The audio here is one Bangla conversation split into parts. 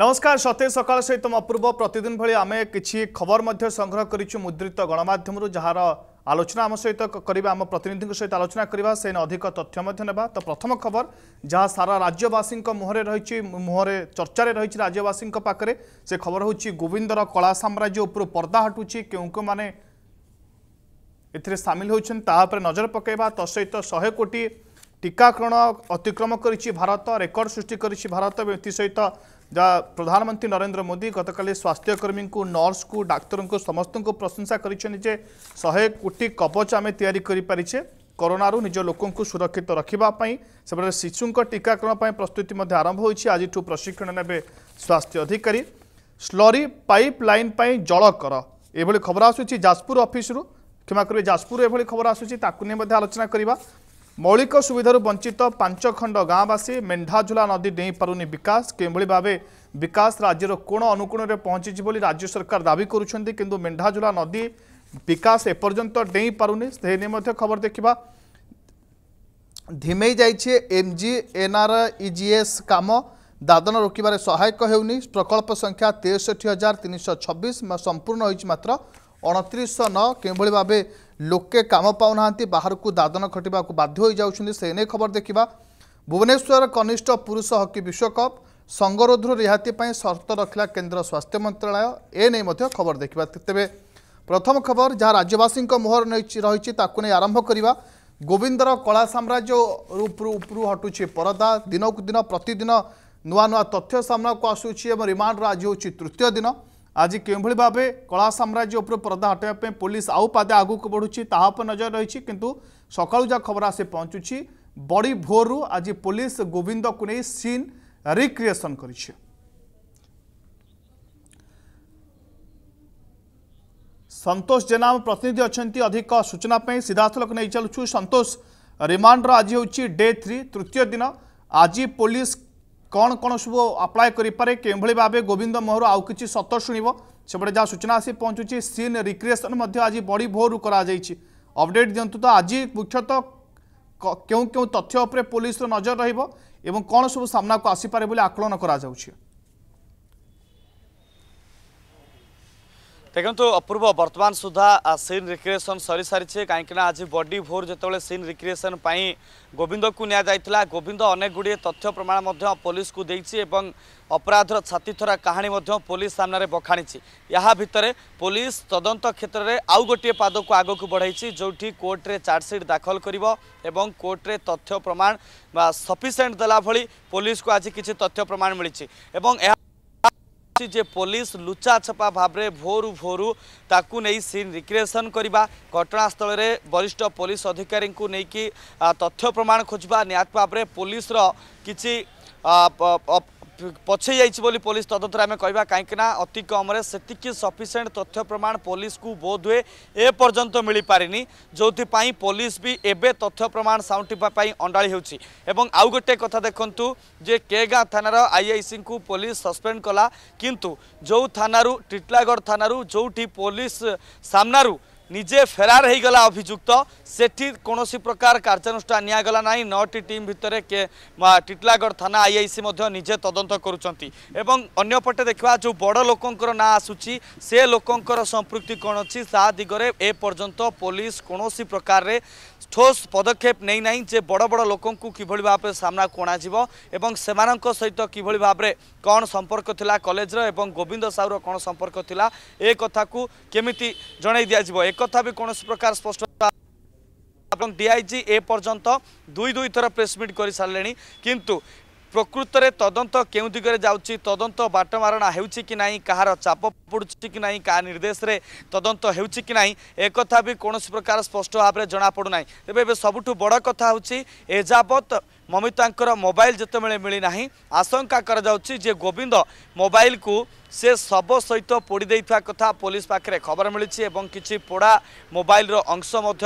ନମସ୍କାର ସତେଜ ସକାଳ ସହିତ ଅପୂର୍ବ ପ୍ରତିଦିନ ଭଳି ଆମେ କିଛି ଖବର ମଧ୍ୟ ସଂଗ୍ରହ କରିଛୁ ମୁଦ୍ରିତ ଗଣମାଧ୍ୟମରୁ ଯାହାର ଆଲୋଚନା ଆମ ସହିତ କରିବା ଆମ ପ୍ରତିନିଧିଙ୍କ ସହିତ ଆଲୋଚନା କରିବା ସେ ଅଧିକ ତଥ୍ୟ ମଧ୍ୟ ନେବା ତ ପ୍ରଥମ ଖବର ଯାହା ସାରା ରାଜ୍ୟବାସୀଙ୍କ ମୁହଁରେ ରହିଛି ମୁହଁରେ ଚର୍ଚ୍ଚାରେ ରହିଛି ରାଜ୍ୟବାସୀଙ୍କ ପାଖରେ ସେ ଖବର ହେଉଛି ଗୋବିନ୍ଦର କଳା ସାମ୍ରାଜ୍ୟ ଉପରୁ ପର୍ଦ୍ଦା ହଟୁଛି କେଉଁ କେଉଁମାନେ ଏଥିରେ ସାମିଲ ହେଉଛନ୍ତି ତାହା ଉପରେ ନଜର ପକାଇବା ତତ୍ସହିତ ଶହେ କୋଟି ଟିକାକରଣ ଅତିକ୍ରମ କରିଛି ଭାରତ ରେକର୍ଡ଼ ସୃଷ୍ଟି କରିଛି ଭାରତ ଏଥିସହିତ जहाँ प्रधानमंत्री नरेंद्र मोदी गतकाली स्वास्थ्यकर्मी को नर्स को डाक्तर को समस्त को प्रशंसा करे शहे कोटी कवच आम यापे କରୋନାରୁ ନିଜ ଲୋକଙ୍କୁ ସୁରକ୍ଷିତ ରଖିବା ପାଇଁ ସେପଟେ ଶିଶୁଙ୍କ ଟିକାକରଣ ପାଇଁ ପ୍ରସ୍ତୁତି ମଧ୍ୟ ଆରମ୍ଭ ହୋଇଛି ଆଜିଠୁ ପ୍ରଶିକ୍ଷଣ ନେବେ ସ୍ୱାସ୍ଥ୍ୟ ଅଧିକାରୀ ସ୍ଲରି ପାଇପ୍ ଲାଇନ୍ ପାଇଁ ଜଳ କର ଏଭଳି ଖବର ଆସୁଛି ଯାଜପୁର ଅଫିସରୁ କ୍ଷମା କରିବେ ଯାଜପୁରରୁ ଏଭଳି ଖବର ଆସୁଛି ତାକୁ ନେଇ ମଧ୍ୟ ଆଲୋଚନା କରିବା ମୌଳିକ ସୁବିଧାରୁ ବଞ୍ଚିତ ପାଞ୍ଚ ଖଣ୍ଡ ଗାଁବାସୀ ମେଣ୍ଢାଝୁଲା ନଦୀ ଡେଇଁପାରୁନି ବିକାଶ କେଉଁଭଳି ଭାବେ ବିକାଶ ରାଜ୍ୟର କୋଣ ଅନୁକୋଣରେ ପହଞ୍ଚିଛି ବୋଲି ରାଜ୍ୟ ସରକାର ଦାବି କରୁଛନ୍ତି କିନ୍ତୁ ମେଣ୍ଢାଝୁଲା ନଦୀ ବିକାଶ ଏପର୍ଯ୍ୟନ୍ତ ଡେଇଁପାରୁନି ସେ ନେଇ ମଧ୍ୟ ଖବର ଦେଖିବା ଧିମେଇ ଯାଇଛି ଏମ୍ ଜି ଏନ୍ଆର୍ ଇଜିଏସ୍ କାମ ଦାଦନ ରୋକିବାରେ ସହାୟକ ହେଉନି ପ୍ରକଳ୍ପ ସଂଖ୍ୟା ତେଷଠି ହଜାର ତିନିଶହ ଛବିଶ ସମ୍ପୂର୍ଣ୍ଣ ହୋଇଛି ମାତ୍ର ଅଣତିରିଶହ ନଅ କେଉଁଭଳି ଭାବେ ଲୋକେ କାମ ପାଉନାହାନ୍ତି ବାହାରକୁ ଦାଦନ ଖଟିବାକୁ ବାଧ୍ୟ ହୋଇଯାଉଛନ୍ତି ସେ ନେଇ ଖବର ଦେଖିବା ଭୁବନେଶ୍ୱର କନିଷ୍ଠ ପୁରୁଷ ହକି ବିଶ୍ୱକପ୍ ସଙ୍ଗରୋଧରୁ ରିହାତି ପାଇଁ ସର୍ତ୍ତ ରଖିଲା କେନ୍ଦ୍ର ସ୍ୱାସ୍ଥ୍ୟ ମନ୍ତ୍ରଣାଳୟ ଏ ନେଇ ମଧ୍ୟ ଖବର ଦେଖିବା ତେବେ ପ୍ରଥମ ଖବର ଯାହା ରାଜ୍ୟବାସୀଙ୍କ ମୁହଁରେ ରହିଛି ତାକୁ ନେଇ ଆରମ୍ଭ କରିବା ଗୋବିନ୍ଦର କଳା ସାମ୍ରାଜ୍ୟ ଉପରୁ ଉପରୁ ହଟୁଛି ପରଦା ଦିନକୁ ଦିନ ପ୍ରତିଦିନ ନୂଆ ନୂଆ ତଥ୍ୟ ସାମ୍ନାକୁ ଆସୁଛି ଏବଂ ରିମାଣ୍ଡର ଆଜି ହେଉଛି ତୃତୀୟ ଦିନ आज के भाव कला साम्राज्य उपर पर्दा हटाप पुलिस आउ पादे आगक बढ़ुची ताप नजर रही कि सका जहाँ खबर आसी पहुँचुची बड़ी भोर आज पुलिस गोविंद को नहीं सीन रिक्रिएसन कर संतोष जेना प्रतिनिधि अच्छा अधिक सूचनापी सीधासलख नहीं चलु सतोष रिमाण्डर आज हूँ डे थ्री तृतीय दिन आज पुलिस କ'ଣ କ'ଣ ସବୁ ଆପ୍ଲାଏ କରିପାରେ କେଉଁଭଳି ଭାବେ ଗୋବିନ୍ଦ ମୋହର ଆଉ କିଛି ସତ ଶୁଣିବ ସେପଟେ ଯାହା ସୂଚନା ଆସି ପହଞ୍ଚୁଛି ସିନ୍ ରିକ୍ରିଏସନ୍ ମଧ୍ୟ ଆଜି ବଡ଼ି ଭୋରୁ କରାଯାଇଛି ଅପଡ଼େଟ୍ ଦିଅନ୍ତୁ ତ ଆଜି ମୁଖ୍ୟତଃ କେଉଁ କେଉଁ ତଥ୍ୟ ଉପରେ ପୋଲିସର ନଜର ରହିବ ଏବଂ କ'ଣ ସବୁ ସାମ୍ନାକୁ ଆସିପାରେ ବୋଲି ଆକଳନ କରାଯାଉଛି দেখন্তু অপূর্ব বর্তমান সুদ্ধা সিন রিক্রিয়েসন সরি সারিছে কিনা আজ বডি ভোর যেতবে সিন রিক্রিয়েসন পাই গোবিন্দকু নিয়া যাইতলা গোবিন্দ অনেক গুড়িয়ে তথ্য প্রমাণ মধ্য পুলিশকু দেইছি এবং অপরাধর ছাতিথরা কাহিনী মধ্য পুলিশ সামনে বখাণিছি ଏହା ଭିତରେ ପୋଲିସ ତଦନ୍ତ କ୍ଷେତ୍ରରେ ଆଉ ଗୋଟିଏ ପାଦକୁ ଆଗକୁ ବଢ଼ାଇଛି ଯେଉଁଠି କୋର୍ଟରେ ଚାର୍ଜସିଟ୍ ଦାଖଲ କରିବ ଏବଂ କୋର୍ଟରେ ତଥ୍ୟ ପ୍ରମାଣ ବା ସଫିସିଏଣ୍ଟ ଦେଲା ଭଳି ପୋଲିସକୁ ଆଜି କିଛି ତଥ୍ୟ ପ୍ରମାଣ ମିଳିଛି ଏବଂ ଏହା କରୁଛି ଯେ ପୋଲିସ ଲୁଚାଛପା ଭାବରେ ଭୋରୁ ଭୋରୁ ତାକୁ ନେଇ ସିନ୍ ରିକ୍ରିଏସନ୍ କରିବା ଘଟଣାସ୍ଥଳରେ ବରିଷ୍ଠ ପୋଲିସ ଅଧିକାରୀଙ୍କୁ ନେଇକି ତଥ୍ୟ ପ୍ରମାଣ ଖୋଜିବା ନିହାତି ଭାବରେ ପୋଲିସର କିଛି ପଛେଇ ଯାଇଛି ବୋଲି ପୋଲିସ ତଦନ୍ତରେ ଆମେ କହିବା କାହିଁକିନା ଅତି କମ୍ରେ ସେତିକି ସଫିସିଏଣ୍ଟ ତଥ୍ୟ ପ୍ରମାଣ ପୋଲିସକୁ ବୋଧହୁଏ ଏପର୍ଯ୍ୟନ୍ତ ମିଳିପାରିନି ଯେଉଁଥିପାଇଁ ପୋଲିସ ବି ଏବେ ତଥ୍ୟ ପ୍ରମାଣ ସାଉଣ୍ଟିବା ପାଇଁ ଅଣ୍ଡାଳି ହେଉଛି ଏବଂ ଆଉ ଗୋଟିଏ କଥା ଦେଖନ୍ତୁ ଯେ କେଗାଁ ଥାନାର ଆଇଆଇସିଙ୍କୁ ପୋଲିସ ସସ୍ପେଣ୍ଡ କଲା କିନ୍ତୁ ଯେଉଁ ଥାନାରୁ ଟିଟଲାଗଡ଼ ଥାନାରୁ ଯେଉଁଠି ପୋଲିସ ସାମ୍ନାରୁ ନିଜେ ଫେରାର ହୋଇଗଲା ଅଭିଯୁକ୍ତ ସେଠି କୌଣସି ପ୍ରକାର କାର୍ଯ୍ୟାନୁଷ୍ଠାନ ନିଆଗଲା ନାହିଁ ନଅଟି ଟିମ୍ ଭିତରେ କେ ଟିଟଲାଗଡ଼ ଥାନା ଆଇଆଇସି ମଧ୍ୟ ନିଜେ ତଦନ୍ତ କରୁଛନ୍ତି ଏବଂ ଅନ୍ୟପଟେ ଦେଖିବା ଯେଉଁ ବଡ଼ ଲୋକଙ୍କର ନାଁ ଆସୁଛି ସେ ଲୋକଙ୍କର ସମ୍ପୃକ୍ତି କ'ଣ ଅଛି ତା ଦିଗରେ ଏପର୍ଯ୍ୟନ୍ତ ପୋଲିସ କୌଣସି ପ୍ରକାରରେ ଠୋସ୍ ପଦକ୍ଷେପ ନେଇନାହିଁ ଯେ ବଡ଼ ବଡ଼ ଲୋକଙ୍କୁ କିଭଳି ଭାବରେ ସାମ୍ନାକୁ ଅଣାଯିବ ଏବଂ ସେମାନଙ୍କ ସହିତ କିଭଳି ଭାବରେ କ'ଣ ସମ୍ପର୍କ ଥିଲା କଲେଜର ଏବଂ ଗୋବିନ୍ଦ ସାହୁର କ'ଣ ସମ୍ପର୍କ ଥିଲା ଏ କଥାକୁ କେମିତି ଜଣାଇ ଦିଆଯିବ ଏକଥା ବି କୌଣସି ପ୍ରକାର ସ୍ପଷ୍ଟ ଏବଂ ଡିଆଇଜି ଏ ପର୍ଯ୍ୟନ୍ତ ଦୁଇ ଦୁଇ ଥର ପ୍ରେସ୍ମିଟ୍ କରିସାରିଲେଣି କିନ୍ତୁ ପ୍ରକୃତରେ ତଦନ୍ତ କେଉଁ ଦିଗରେ ଯାଉଛି ତଦନ୍ତ ବାଟମାରଣା ହେଉଛି କି ନାହିଁ କାହାର ଚାପ ପଡ଼ୁଛି କି ନାହିଁ କାହା ନିର୍ଦ୍ଦେଶରେ ତଦନ୍ତ ହେଉଛି କି ନାହିଁ ଏକଥା ବି କୌଣସି ପ୍ରକାର ସ୍ପଷ୍ଟ ଭାବରେ ଜଣାପଡ଼ୁନାହିଁ ତେବେ ଏବେ ସବୁଠୁ ବଡ଼ କଥା ହେଉଛି ଏଯାବତ୍ ମମିତାଙ୍କର ମୋବାଇଲ ଯେତେବେଳେ ମିଳିନାହିଁ ଆଶଙ୍କା କରାଯାଉଛି ଯେ ଗୋବିନ୍ଦ ମୋବାଇଲକୁ ସେ ଶବ ସହିତ ପୋଡ଼ିଦେଇଥିବା କଥା ପୋଲିସ ପାଖରେ ଖବର ମିଳିଛି ଏବଂ କିଛି ପୋଡ଼ା ମୋବାଇଲର ଅଂଶ ମଧ୍ୟ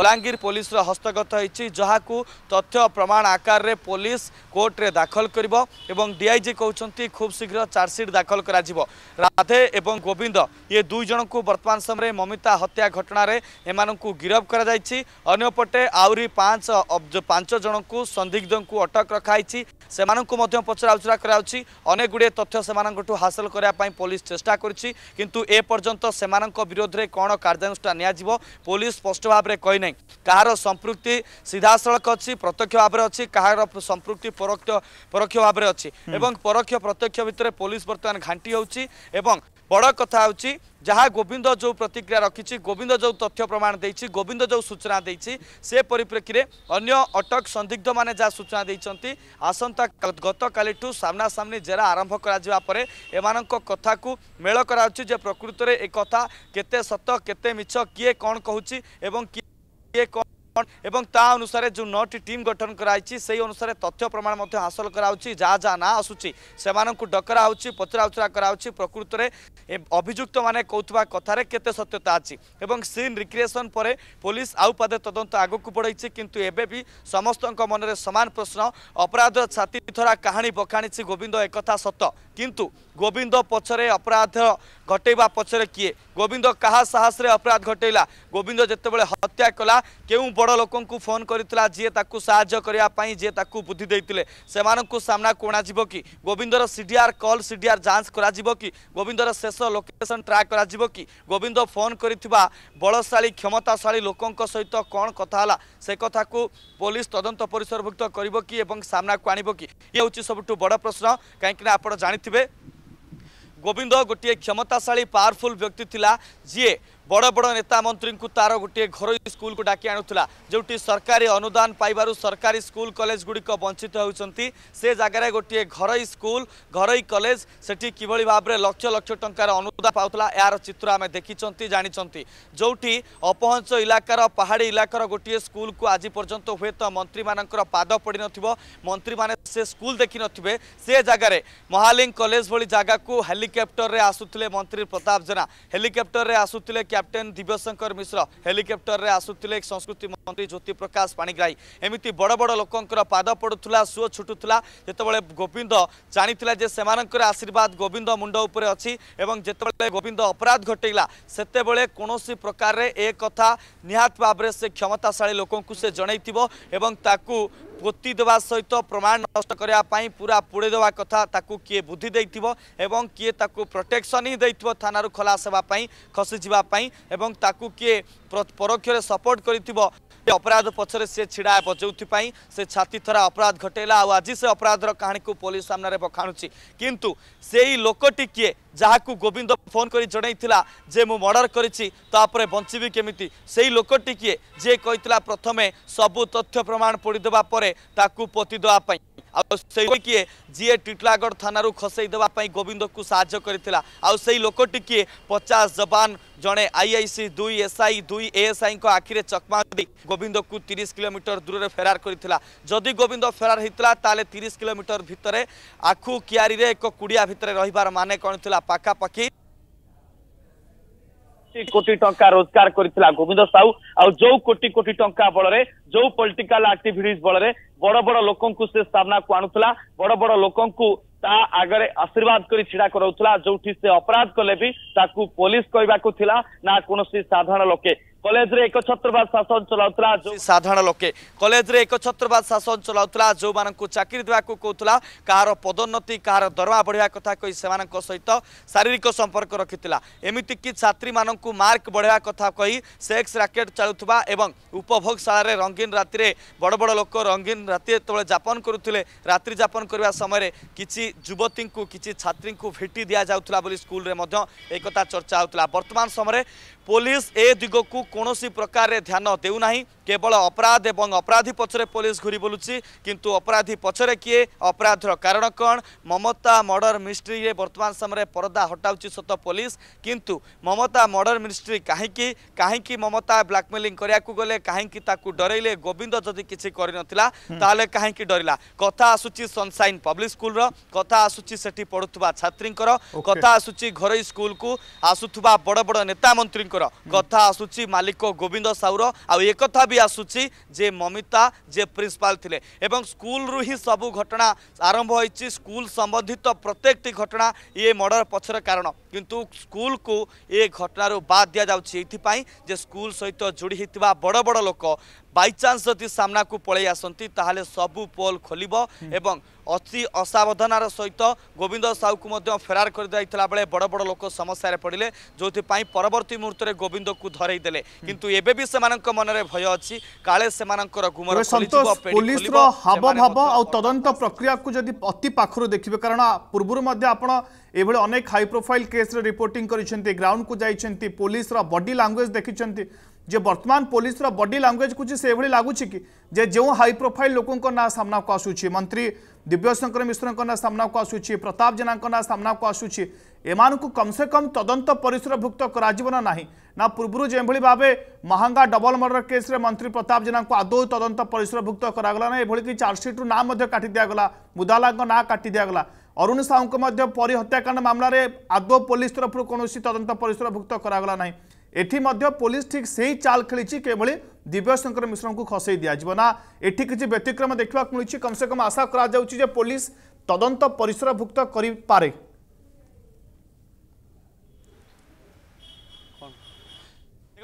ବଲାଙ୍ଗୀର ପୋଲିସର ହସ୍ତଗତ ହୋଇଛି ଯାହାକୁ ତଥ୍ୟ ପ୍ରମାଣ ଆକାରରେ ପୋଲିସ କୋର୍ଟରେ ଦାଖଲ କରିବ ଏବଂ ଡିଆଇଜି କହୁଛନ୍ତି ଖୁବ୍ ଶୀଘ୍ର ଚାର୍ଜସିଟ୍ ଦାଖଲ କରାଯିବ ରାଧେ ଏବଂ ଗୋବିନ୍ଦ ଏ ଦୁଇ ଜଣଙ୍କୁ ବର୍ତ୍ତମାନ ସମୟରେ ମମିତା ହତ୍ୟା ଘଟଣାରେ ଏମାନଙ୍କୁ ଗିରଫ କରାଯାଇଛି ଅନ୍ୟପଟେ ଆହୁରି ପାଞ୍ଚ ପାଞ୍ଚ ଜଣଙ୍କୁ ସନ୍ଧି ଅଭିଜ୍ଞଙ୍କୁ ଅଟକ ରଖାଯାଇଛି ସେମାନଙ୍କୁ ମଧ୍ୟ ପଚରାଉଚରା କରାଯାଉଛି ଅନେକ ଗୁଡ଼ିଏ ତଥ୍ୟ ସେମାନଙ୍କଠୁ ହାସଲ କରିବା ପାଇଁ ପୋଲିସ ଚେଷ୍ଟା କରୁଛି କିନ୍ତୁ ଏପର୍ଯ୍ୟନ୍ତ ସେମାନଙ୍କ ବିରୋଧରେ କ'ଣ କାର୍ଯ୍ୟାନୁଷ୍ଠାନ ନିଆଯିବ ପୋଲିସ ସ୍ପଷ୍ଟ ଭାବରେ କହିନାହିଁ କାହାର ସମ୍ପୃକ୍ତି ସିଧାସଳଖ ଅଛି ପ୍ରତ୍ୟକ୍ଷ ଭାବରେ ଅଛି କାହାର ସମ୍ପୃକ୍ତି ପରୋକ୍ଷ ପରୋକ୍ଷ ଭାବରେ ଅଛି ଏବଂ ପରୋକ୍ଷ ପ୍ରତ୍ୟକ୍ଷ ଭିତରେ ପୋଲିସ ବର୍ତ୍ତମାନ ଘାଣ୍ଟି ହେଉଛି ଏବଂ ବଡ଼ କଥା ହେଉଛି ଯାହା ଗୋବିନ୍ଦ ଯେଉଁ ପ୍ରତିକ୍ରିୟା ରଖିଛି ଗୋବିନ୍ଦ ଯେଉଁ ତଥ୍ୟ ପ୍ରମାଣ ଦେଇଛି ଗୋବିନ୍ଦ ଯେଉଁ ସୂଚନା ଦେଇଛି ସେ ପରିପ୍ରେକ୍ଷୀରେ ଅନ୍ୟ ଅଟକ ସନ୍ଦିଗ୍ଧମାନେ ଯାହା ସୂଚନା ଦେଇଛନ୍ତି ଆସନ୍ତା ଗତକାଲିଠୁ ସାମ୍ନାସାମ୍ନି ଜେରା ଆରମ୍ଭ କରାଯିବା ପରେ ଏମାନଙ୍କ କଥାକୁ ମେଳ କରାଯାଉଛି ଯେ ପ୍ରକୃତରେ ଏ କଥା କେତେ ସତ କେତେ ମିଛ କିଏ କ'ଣ କହୁଛି ଏବଂ କିଏ କିଏ କ'ଣ ଏବଂ ତା ଅନୁସାରେ ଯେଉଁ ନଅଟି ଟିମ୍ ଗଠନ କରାଯାଇଛି ସେହି ଅନୁସାରେ ତଥ୍ୟ ପ୍ରମାଣ ମଧ୍ୟ ହାସଲ କରାହେଉଛି ଯାହା ଯାହା ନାଁ ଆସୁଛି ସେମାନଙ୍କୁ ଡକରାହେଉଛି ପଚରା ଉଚରା କରାହେଉଛି ପ୍ରକୃତରେ ଅଭିଯୁକ୍ତମାନେ କହୁଥିବା କଥାରେ କେତେ ସତ୍ୟତା ଅଛି ଏବଂ ସିନ୍ ରିକ୍ରିଏସନ୍ ପରେ ପୋଲିସ ଆଉ ପାଦେ ତଦନ୍ତ ଆଗକୁ ବଢ଼ାଇଛି କିନ୍ତୁ ଏବେ ବି ସମସ୍ତଙ୍କ ମନରେ ସମାନ ପ୍ରଶ୍ନ ଅପରାଧ ଛାତିଥରା କାହାଣୀ ବଖାଣିଛି ଗୋବିନ୍ଦ ଏକଥା ସତ କିନ୍ତୁ ଗୋବିନ୍ଦ ପଛରେ ଅପରାଧ ଘଟେଇବା ପଛରେ କିଏ ଗୋବିନ୍ଦ କାହା ସାହସରେ ଅପରାଧ ଘଟେଇଲା ଗୋବିନ୍ଦ ଯେତେବେଳେ ହତ୍ୟା କଲା କେଉଁ বড় লোককে ফোন করেছিল যে তাকে সাহায্য করা যে তাকে বুদ্ধি দিয়ে সে সামনাকু অণাযব কি গোবিন্দর সিডিআর কল সিডিআর যাঞ্চ করা কি গোবিন্দর শেষ লোকেসন ট্রাক করা কি গোবিন্দ ফোন করে বলশালী ক্ষমতাশালী লোকঙ্ সহিত কণ কথা হল সে কথা পুলিশ তদন্ত পরিসরভুক্ত করব কি এবং সামনাকু আনব কি ইয়ে হচ্ছে সবুঠু বড় প্রশ্ন কিনা আপনার জাঁথিবে গোবিন্দ গোটিয়ে ক্ষমতাশালী পাওয়ারফুল ব্যক্তি লা যিয়ে बड बड नेता मन्त्री तोट घरै को डाकि आणुला जोटि सरकारी अनुदान पावारु सरकारी स्क कलेज गुडिक वञ्चित हुन्छ जग्गा गोटि घरै स्कूल घरै कलेज सठी किभरि भाव लक्ष लक्ष टा अनुदान यार चित्र पार् चाहिँ देखिन्छ जाने जोटि अपहञ इलाकार पाहाडी इलाकार गोटे स्कुलको आज पर्यन्त हेत मन्त्री म पाद पडि से स्कूल देखि नै जग्गा महालिङ कलेज को हेलिकप्टर हेलिकप्टरे आसुले मन्त्री प्रताप जेनालिकप्टरे आसुले କ୍ୟାପ୍ଟେନ୍ ଦିବ୍ୟଶଙ୍କର ମିଶ୍ର ହେଲିକପ୍ଟରରେ ଆସୁଥିଲେ ସଂସ୍କୃତି ମନ୍ତ୍ରୀ ଜ୍ୟୋତିପ୍ରକାଶ ପାଣିଗ୍ରାହୀ ଏମିତି ବଡ଼ ବଡ଼ ଲୋକଙ୍କର ପାଦ ପଡ଼ୁଥିଲା ସୁଅ ଛୁଟୁଥିଲା ଯେତେବେଳେ ଗୋବିନ୍ଦ ଜାଣିଥିଲା ଯେ ସେମାନଙ୍କର ଆଶୀର୍ବାଦ ଗୋବିନ୍ଦ ମୁଣ୍ଡ ଉପରେ ଅଛି ଏବଂ ଯେତେବେଳେ ଗୋବିନ୍ଦ ଅପରାଧ ଘଟେଇଲା ସେତେବେଳେ କୌଣସି ପ୍ରକାରରେ ଏ କଥା ନିହାତି ଭାବରେ ସେ କ୍ଷମତାଶାଳୀ ଲୋକଙ୍କୁ ସେ ଜଣାଇଥିବ ଏବଂ ତାକୁ ପୋତି ଦେବା ସହିତ ପ୍ରମାଣ ନଷ୍ଟ କରିବା ପାଇଁ ପୁରା ପୋଡ଼ି ଦେବା କଥା ତାକୁ କିଏ ବୁଦ୍ଧି ଦେଇଥିବ ଏବଂ କିଏ ତାକୁ ପ୍ରୋଟେକ୍ସନ୍ ହିଁ ଦେଇଥିବ ଥାନାରୁ ଖଲାସ ହେବା ପାଇଁ ଖସିଯିବା ପାଇଁ ଏବଂ ତାକୁ କିଏ ପରୋକ୍ଷରେ ସପୋର୍ଟ କରିଥିବ ଅପରାଧ ପଛରେ ସେ ଛିଡ଼ା ହେବ ଯେଉଁଥିପାଇଁ ସେ ଛାତି ଥରା ଅପରାଧ ଘଟେଇଲା ଆଉ ଆଜି ସେ ଅପରାଧର କାହାଣୀକୁ ପୋଲିସ ସାମ୍ନାରେ ବଖାଣୁଛି କିନ୍ତୁ ସେଇ ଲୋକଟି କିଏ ଯାହାକୁ ଗୋବିନ୍ଦ ଫୋନ୍ କରି ଜଣେଇଥିଲା ଯେ ମୁଁ ମର୍ଡ଼ର କରିଛି ତାପରେ ବଞ୍ଚିବି କେମିତି ସେଇ ଲୋକଟି କିଏ ଯିଏ କହିଥିଲା ପ୍ରଥମେ ସବୁ ତଥ୍ୟ ପ୍ରମାଣ ପୋଡ଼ିଦେବା ପରେ ତାକୁ ପୋତି ଦେବା ପାଇଁ आई किए जी टीटलागढ़ थानू खसईदेवा गोविंद को साहय कर आई लोकटी किए पचास जवान जड़े आईआईसी दुई एसआई दुई एएसआई आखिरे चकमा दे गोविंद को तीस किलोमीटर दूर में फेरार कर जदि गोविंद फेरार होता ताले तीस किलोमीटर भितर आखु कियारी एक कुड़िया भितर रही मान कौन थी पखापाखि କୋଟି କୋଟି ଟଙ୍କା ରୋଜଗାର କରିଥିଲା ଗୋବିନ୍ଦ ସାହୁ ଆଉ ଯୋଉ କୋଟି କୋଟି ଟଙ୍କା ବଳରେ ଯୋଉ ପଲିଟିକାଲ ଆକ୍ଟିଭିଟିଜ ବଳରେ ବଡ ବଡ ଲୋକଙ୍କୁ ସେ ସାମ୍ନାକୁ ଆଣୁଥିଲା ବଡ ବଡ ଲୋକଙ୍କୁ ତା ଆଗରେ ଆଶୀର୍ବାଦ କରି ଛିଡା କରାଉଥିଲା ଯୋଉଠି ସେ ଅପରାଧ କଲେ ବି ତାକୁ ପୋଲିସ କହିବାକୁ ଥିଲା ନା କୌଣସି ସାଧାରଣ ଲୋକେ କଲେଜରେ ଏକ ଛତ୍ରବାଦ ଶାସନ ଚଲାଉଥିଲା ଯୋଉ ସାଧାରଣ ଲୋକେ କଲେଜରେ ଏକ ଛତ୍ରବାଦ ଶାସନ ଚଲାଉଥିଲା ଯେଉଁମାନଙ୍କୁ ଚାକିରି ଦେବାକୁ କହୁଥିଲା କାହାର ପଦୋନ୍ନତି କାହାର ଦରମା ବଢ଼ିବା କଥା କହି ସେମାନଙ୍କ ସହିତ ଶାରୀରିକ ସମ୍ପର୍କ ରଖିଥିଲା ଏମିତିକି ଛାତ୍ରୀମାନଙ୍କୁ ମାର୍କ ବଢ଼ାଇବା କଥା କହି ସେକ୍ସ ରାକେଟ୍ ଚାଲୁଥିବା ଏବଂ ଉପଭୋଗଶାଳାରେ ରଙ୍ଗୀନ ରାତିରେ ବଡ଼ ବଡ଼ ଲୋକ ରଙ୍ଗୀନ ରାତି ଯେତେବେଳେ ଯାପନ କରୁଥିଲେ ରାତ୍ରି ଯାପନ କରିବା ସମୟରେ କିଛି ଯୁବତୀଙ୍କୁ କିଛି ଛାତ୍ରୀଙ୍କୁ ଭେଟି ଦିଆଯାଉଥିଲା ବୋଲି ସ୍କୁଲରେ ମଧ୍ୟ ଏକଥା ଚର୍ଚ୍ଚା ହେଉଥିଲା ବର୍ତ୍ତମାନ ସମୟରେ पोलि ए दिग कुन प्रकार ध्यान नै केवल अपराध एवं अपराधी पछेर पुलिस घुरी बोलु किन अपराधी पछेर किए अपराध कारण कन् ममता मर्डर मिस्ट्री मिस्ट्रिए बर्तन समय पर्दा हटाउँछ सत पुलिस किंतु ममता मर्डर मिस्ट्री कहीँकि काहीँक ममता ब्लाकमेलिङ गर्दै कहीँक डरैले गोविन्द गरिन त कहाँकि डरला कथा आसु सनसाइन पब्लिक स्कूल र कथा आसु पढुवा छात्री कथा आसु घरै स्वा बड बड नेता मन्त्री ମମିତାଙ୍କର କଥା ଆସୁଛି ମାଲିକ ଗୋବିନ୍ଦ ସାହୁର ଆଉ ଏକଥା ବି ଆସୁଛି ଯେ ମମିତା ଯେ ପ୍ରିନ୍ସିପାଲ ଥିଲେ ଏବଂ ସ୍କୁଲରୁ ହିଁ ସବୁ ଘଟଣା ଆରମ୍ଭ ହୋଇଛି ସ୍କୁଲ ସମ୍ବନ୍ଧିତ ପ୍ରତ୍ୟେକଟି ଘଟଣା ଇଏ ମର୍ଡ଼ର ପଛର କାରଣ কিন্তু ସ୍କୁଲକୁ ଏ ଘଟଣାରୁ ବାଦ୍ ଦିଆଯାଉଛି ଏଇଥିପାଇଁ ଯେ ସ୍କୁଲ ସହିତ ଯୋଡ଼ି ହୋଇଥିବା ବଡ଼ ବଡ଼ ଲୋକ ବାଇଚାନ୍ସ ଯଦି ସାମ୍ନାକୁ ପଳେଇ ଆସନ୍ତି ତାହେଲେ ସବୁ ପୋଲ୍ ଖୋଲିବ ଏବଂ ଅତି ଅସାବଧାନର ସହିତ ଗୋବିନ୍ଦ ସାହୁକୁ ମଧ୍ୟ ଫେରାର କରିଦେଇଥିଲା ବେଳେ ବଡ଼ ବଡ଼ ଲୋକ ସମସ୍ୟାରେ ପଡ଼ିଲେ ଯେଉଁଥିପାଇଁ ପରବର୍ତ୍ତୀ ମୁହୂର୍ତ୍ତରେ ଗୋବିନ୍ଦକୁ ଧରେଇ ଦେଲେ କିନ୍ତୁ ଏବେ ବି ସେମାନଙ୍କ ମନରେ ଭୟ ଅଛି କାଳେ ସେମାନଙ୍କର ଗୁମର ପୋଲିସର ହାବଭାବ ଆଉ ତଦନ୍ତ ପ୍ରକ୍ରିୟାକୁ ଯଦି ଅତି ପାଖରୁ ଦେଖିବେ କାରଣ ପୂର୍ବରୁ ମଧ୍ୟ ଆପଣ यही अनेक हाई प्रोफाइल केस रे रिपोर्टिंग करी ग्राउंड को जाती पुलिस बॉडी लैंग्वेज देखी जे वर्तमान पुलिस बॉडी लैंग्वेज कुछ से भाई लगुच कि जो हाई प्रोफाइल लोकों ना सामना को आसूरी मंत्री दिव्यशंकर मिश्र ना सामना को आसूरी प्रताप जेना सामना को आसूरी एम को कम से कम तदंत परिसरभुक्त करना ना ना पूर्व जो भाव महांगा डबल मर्डर केस रे मंत्री प्रताप जेना को आदौ तदंत परिसरभुक्त करना यह चार्जसीट्रु ना काटि दिगला मुदाला ना काटि दिगला ଅରୁଣ ସାହୁଙ୍କୁ ମଧ୍ୟ ପରୀ ହତ୍ୟାକାଣ୍ଡ ମାମଲାରେ ଆଦୌ ପୋଲିସ ତରଫରୁ କୌଣସି ତଦନ୍ତ ପରିସରଭୁକ୍ତ କରାଗଲା ନାହିଁ ଏଠି ମଧ୍ୟ ପୋଲିସ ଠିକ୍ ସେଇ ଚାଲ ଖେଳିଛି କିଭଳି ଦିବ୍ୟଶଙ୍କର ମିଶ୍ରଙ୍କୁ ଖସେଇ ଦିଆଯିବ ନା ଏଠି କିଛି ବ୍ୟତିକ୍ରମ ଦେଖିବାକୁ ମିଳୁଛି କମ୍ସେ କମ୍ ଆଶା କରାଯାଉଛି ଯେ ପୋଲିସ ତଦନ୍ତ ପରିସରଭୁକ୍ତ କରିପାରେ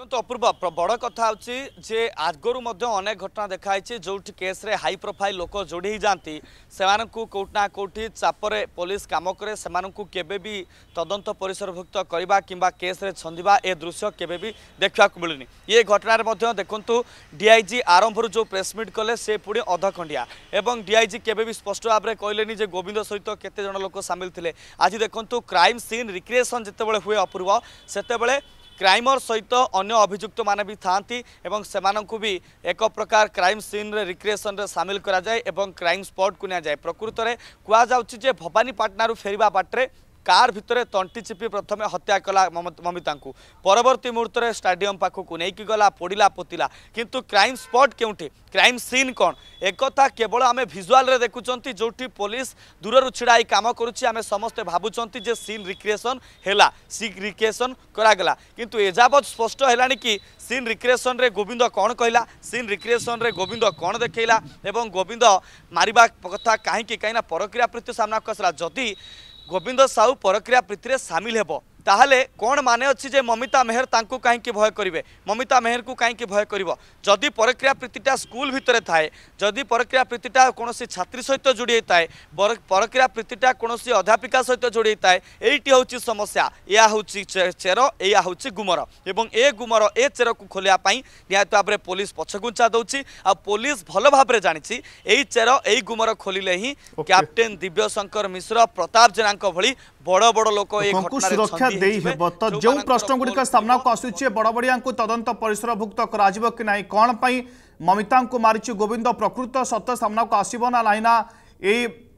ଦିଅନ୍ତୁ ଅପୂର୍ବ ବଡ଼ କଥା ହେଉଛି ଯେ ଆଗରୁ ମଧ୍ୟ ଅନେକ ଘଟଣା ଦେଖାହେଇଛି ଯେଉଁଠି କେସ୍ରେ ହାଇ ପ୍ରୋଫାଇଲ୍ ଲୋକ ଯୋଡ଼ି ହେଇଯାଆନ୍ତି ସେମାନଙ୍କୁ କେଉଁଠି ନା କେଉଁଠି ଚାପରେ ପୋଲିସ କାମ କରେ ସେମାନଙ୍କୁ କେବେ ବି ତଦନ୍ତ ପରିସରଭୁକ୍ତ କରିବା କିମ୍ବା କେସ୍ରେ ଛନ୍ଦିବା ଏ ଦୃଶ୍ୟ କେବେ ବି ଦେଖିବାକୁ ମିଳୁନି ଏ ଘଟଣାରେ ମଧ୍ୟ ଦେଖନ୍ତୁ ଡିଆଇଜି ଆରମ୍ଭରୁ ଯେଉଁ ପ୍ରେସମିଟ୍ କଲେ ସେ ପୁଣି ଅଧଖଣ୍ଡିଆ ଏବଂ ଡିଆଇଜି କେବେ ବି ସ୍ପଷ୍ଟ ଭାବରେ କହିଲେନି ଯେ ଗୋବିନ୍ଦ ସହିତ କେତେ ଜଣ ଲୋକ ସାମିଲ ଥିଲେ ଆଜି ଦେଖନ୍ତୁ କ୍ରାଇମ୍ ସିନ୍ ରିକ୍ରିଏସନ୍ ଯେତେବେଳେ ହୁଏ ଅପୂର୍ବ ସେତେବେଳେ ক্রাইমর সহিত অন্য অভিযুক্ত মানে বি থাকে এবং সে এক প্রকার ক্রাইম সিন্রে রিক্রিয়েসনরে সামিল করা যায় এবং ক্রাইম স্পটকু নিয়ে যায় প্রকৃতরে কুয়া যাচ্ছে যে ভবানীপাটনার ফেরিবা বাটরে কার ভিতরে তন্টি চিপি প্রথমে হত্যা কলা মমিতা পরবর্তী মুহূর্তে স্টাডিয়াম পাখক ନେଇକି গলা ପୋଡ଼ିଲା ପୋତିଲା কিন্তু ক্রাইম স্পট କେଉଁଠି ক্রাইম সিন କ'ଣ একথা কেবল আমি ভিজুয়ালে দেখুম যেটি পুলিশ দূরর ছিড়া এই কাম করছি আমি সমস্তে ভাবুচার যে সিন রিক্রিয়েসন হেলা সিন রিক্রিয়েসন করাগলা কিন্তু এযাবৎ স্পষ্ট হল কি সিন রিক্রিয়েসনরে গোবিন্দ কণ কহিলা সিন রিক্রিয়েসনরে গোবিন্দ কণ দেখেলা এবং গোবিন্দ মারিবা কথা কাহি কিনা পরক্রিয়া প্রীতি সামনা আসলা যদি ଗୋବିନ୍ଦ ସାହୁ ପରକ୍ରିୟା ପ୍ରୀତିରେ ସାମିଲ ହେବ তাহলে কোণ মানে অছি যে মমিতা মেহর তাঁকু কাইকি ভয় করবে মমিতা মেহরকু কাইকি ভয় করব যদি পরক্রিয়া প্রীতিটা স্কুল ভিতরে থাকে যদি পরক্রিয়া প্রীতিটা কোণী ছাত্রী সহ যোড়ি হয়ে থাকে পরক্রিয়া প্রীতিটা কোণী অধ্যাপিকা সহ যোড়ি হয়ে থাকে এইটি হচ্ছে সমস্যা ইয়া হচ্ছে চের এয়া হচ্ছে গুমর এবং এ গুমর এ চেরকু খোলা নিহতি ভাবে পুলিশ পছগুঞ্চা দৌছি আলিশ ভাল ভাবে জাঁচি এই চের এই গুমর খোলিলে হি ক্যাপ্টেন দিব্যশঙ্কর মিশ্র প্রতাপ জেলা ভি বড় বড় লোক এই ঘটনার देहबत तो जो प्रश्न गुड़िक सामना को आसुचे बड़ बड़िया तदंत परिसरभुक्त कि ना कौन पर ममिता मारी गोविंद प्रकृत सत सामना को आसब ना ना ना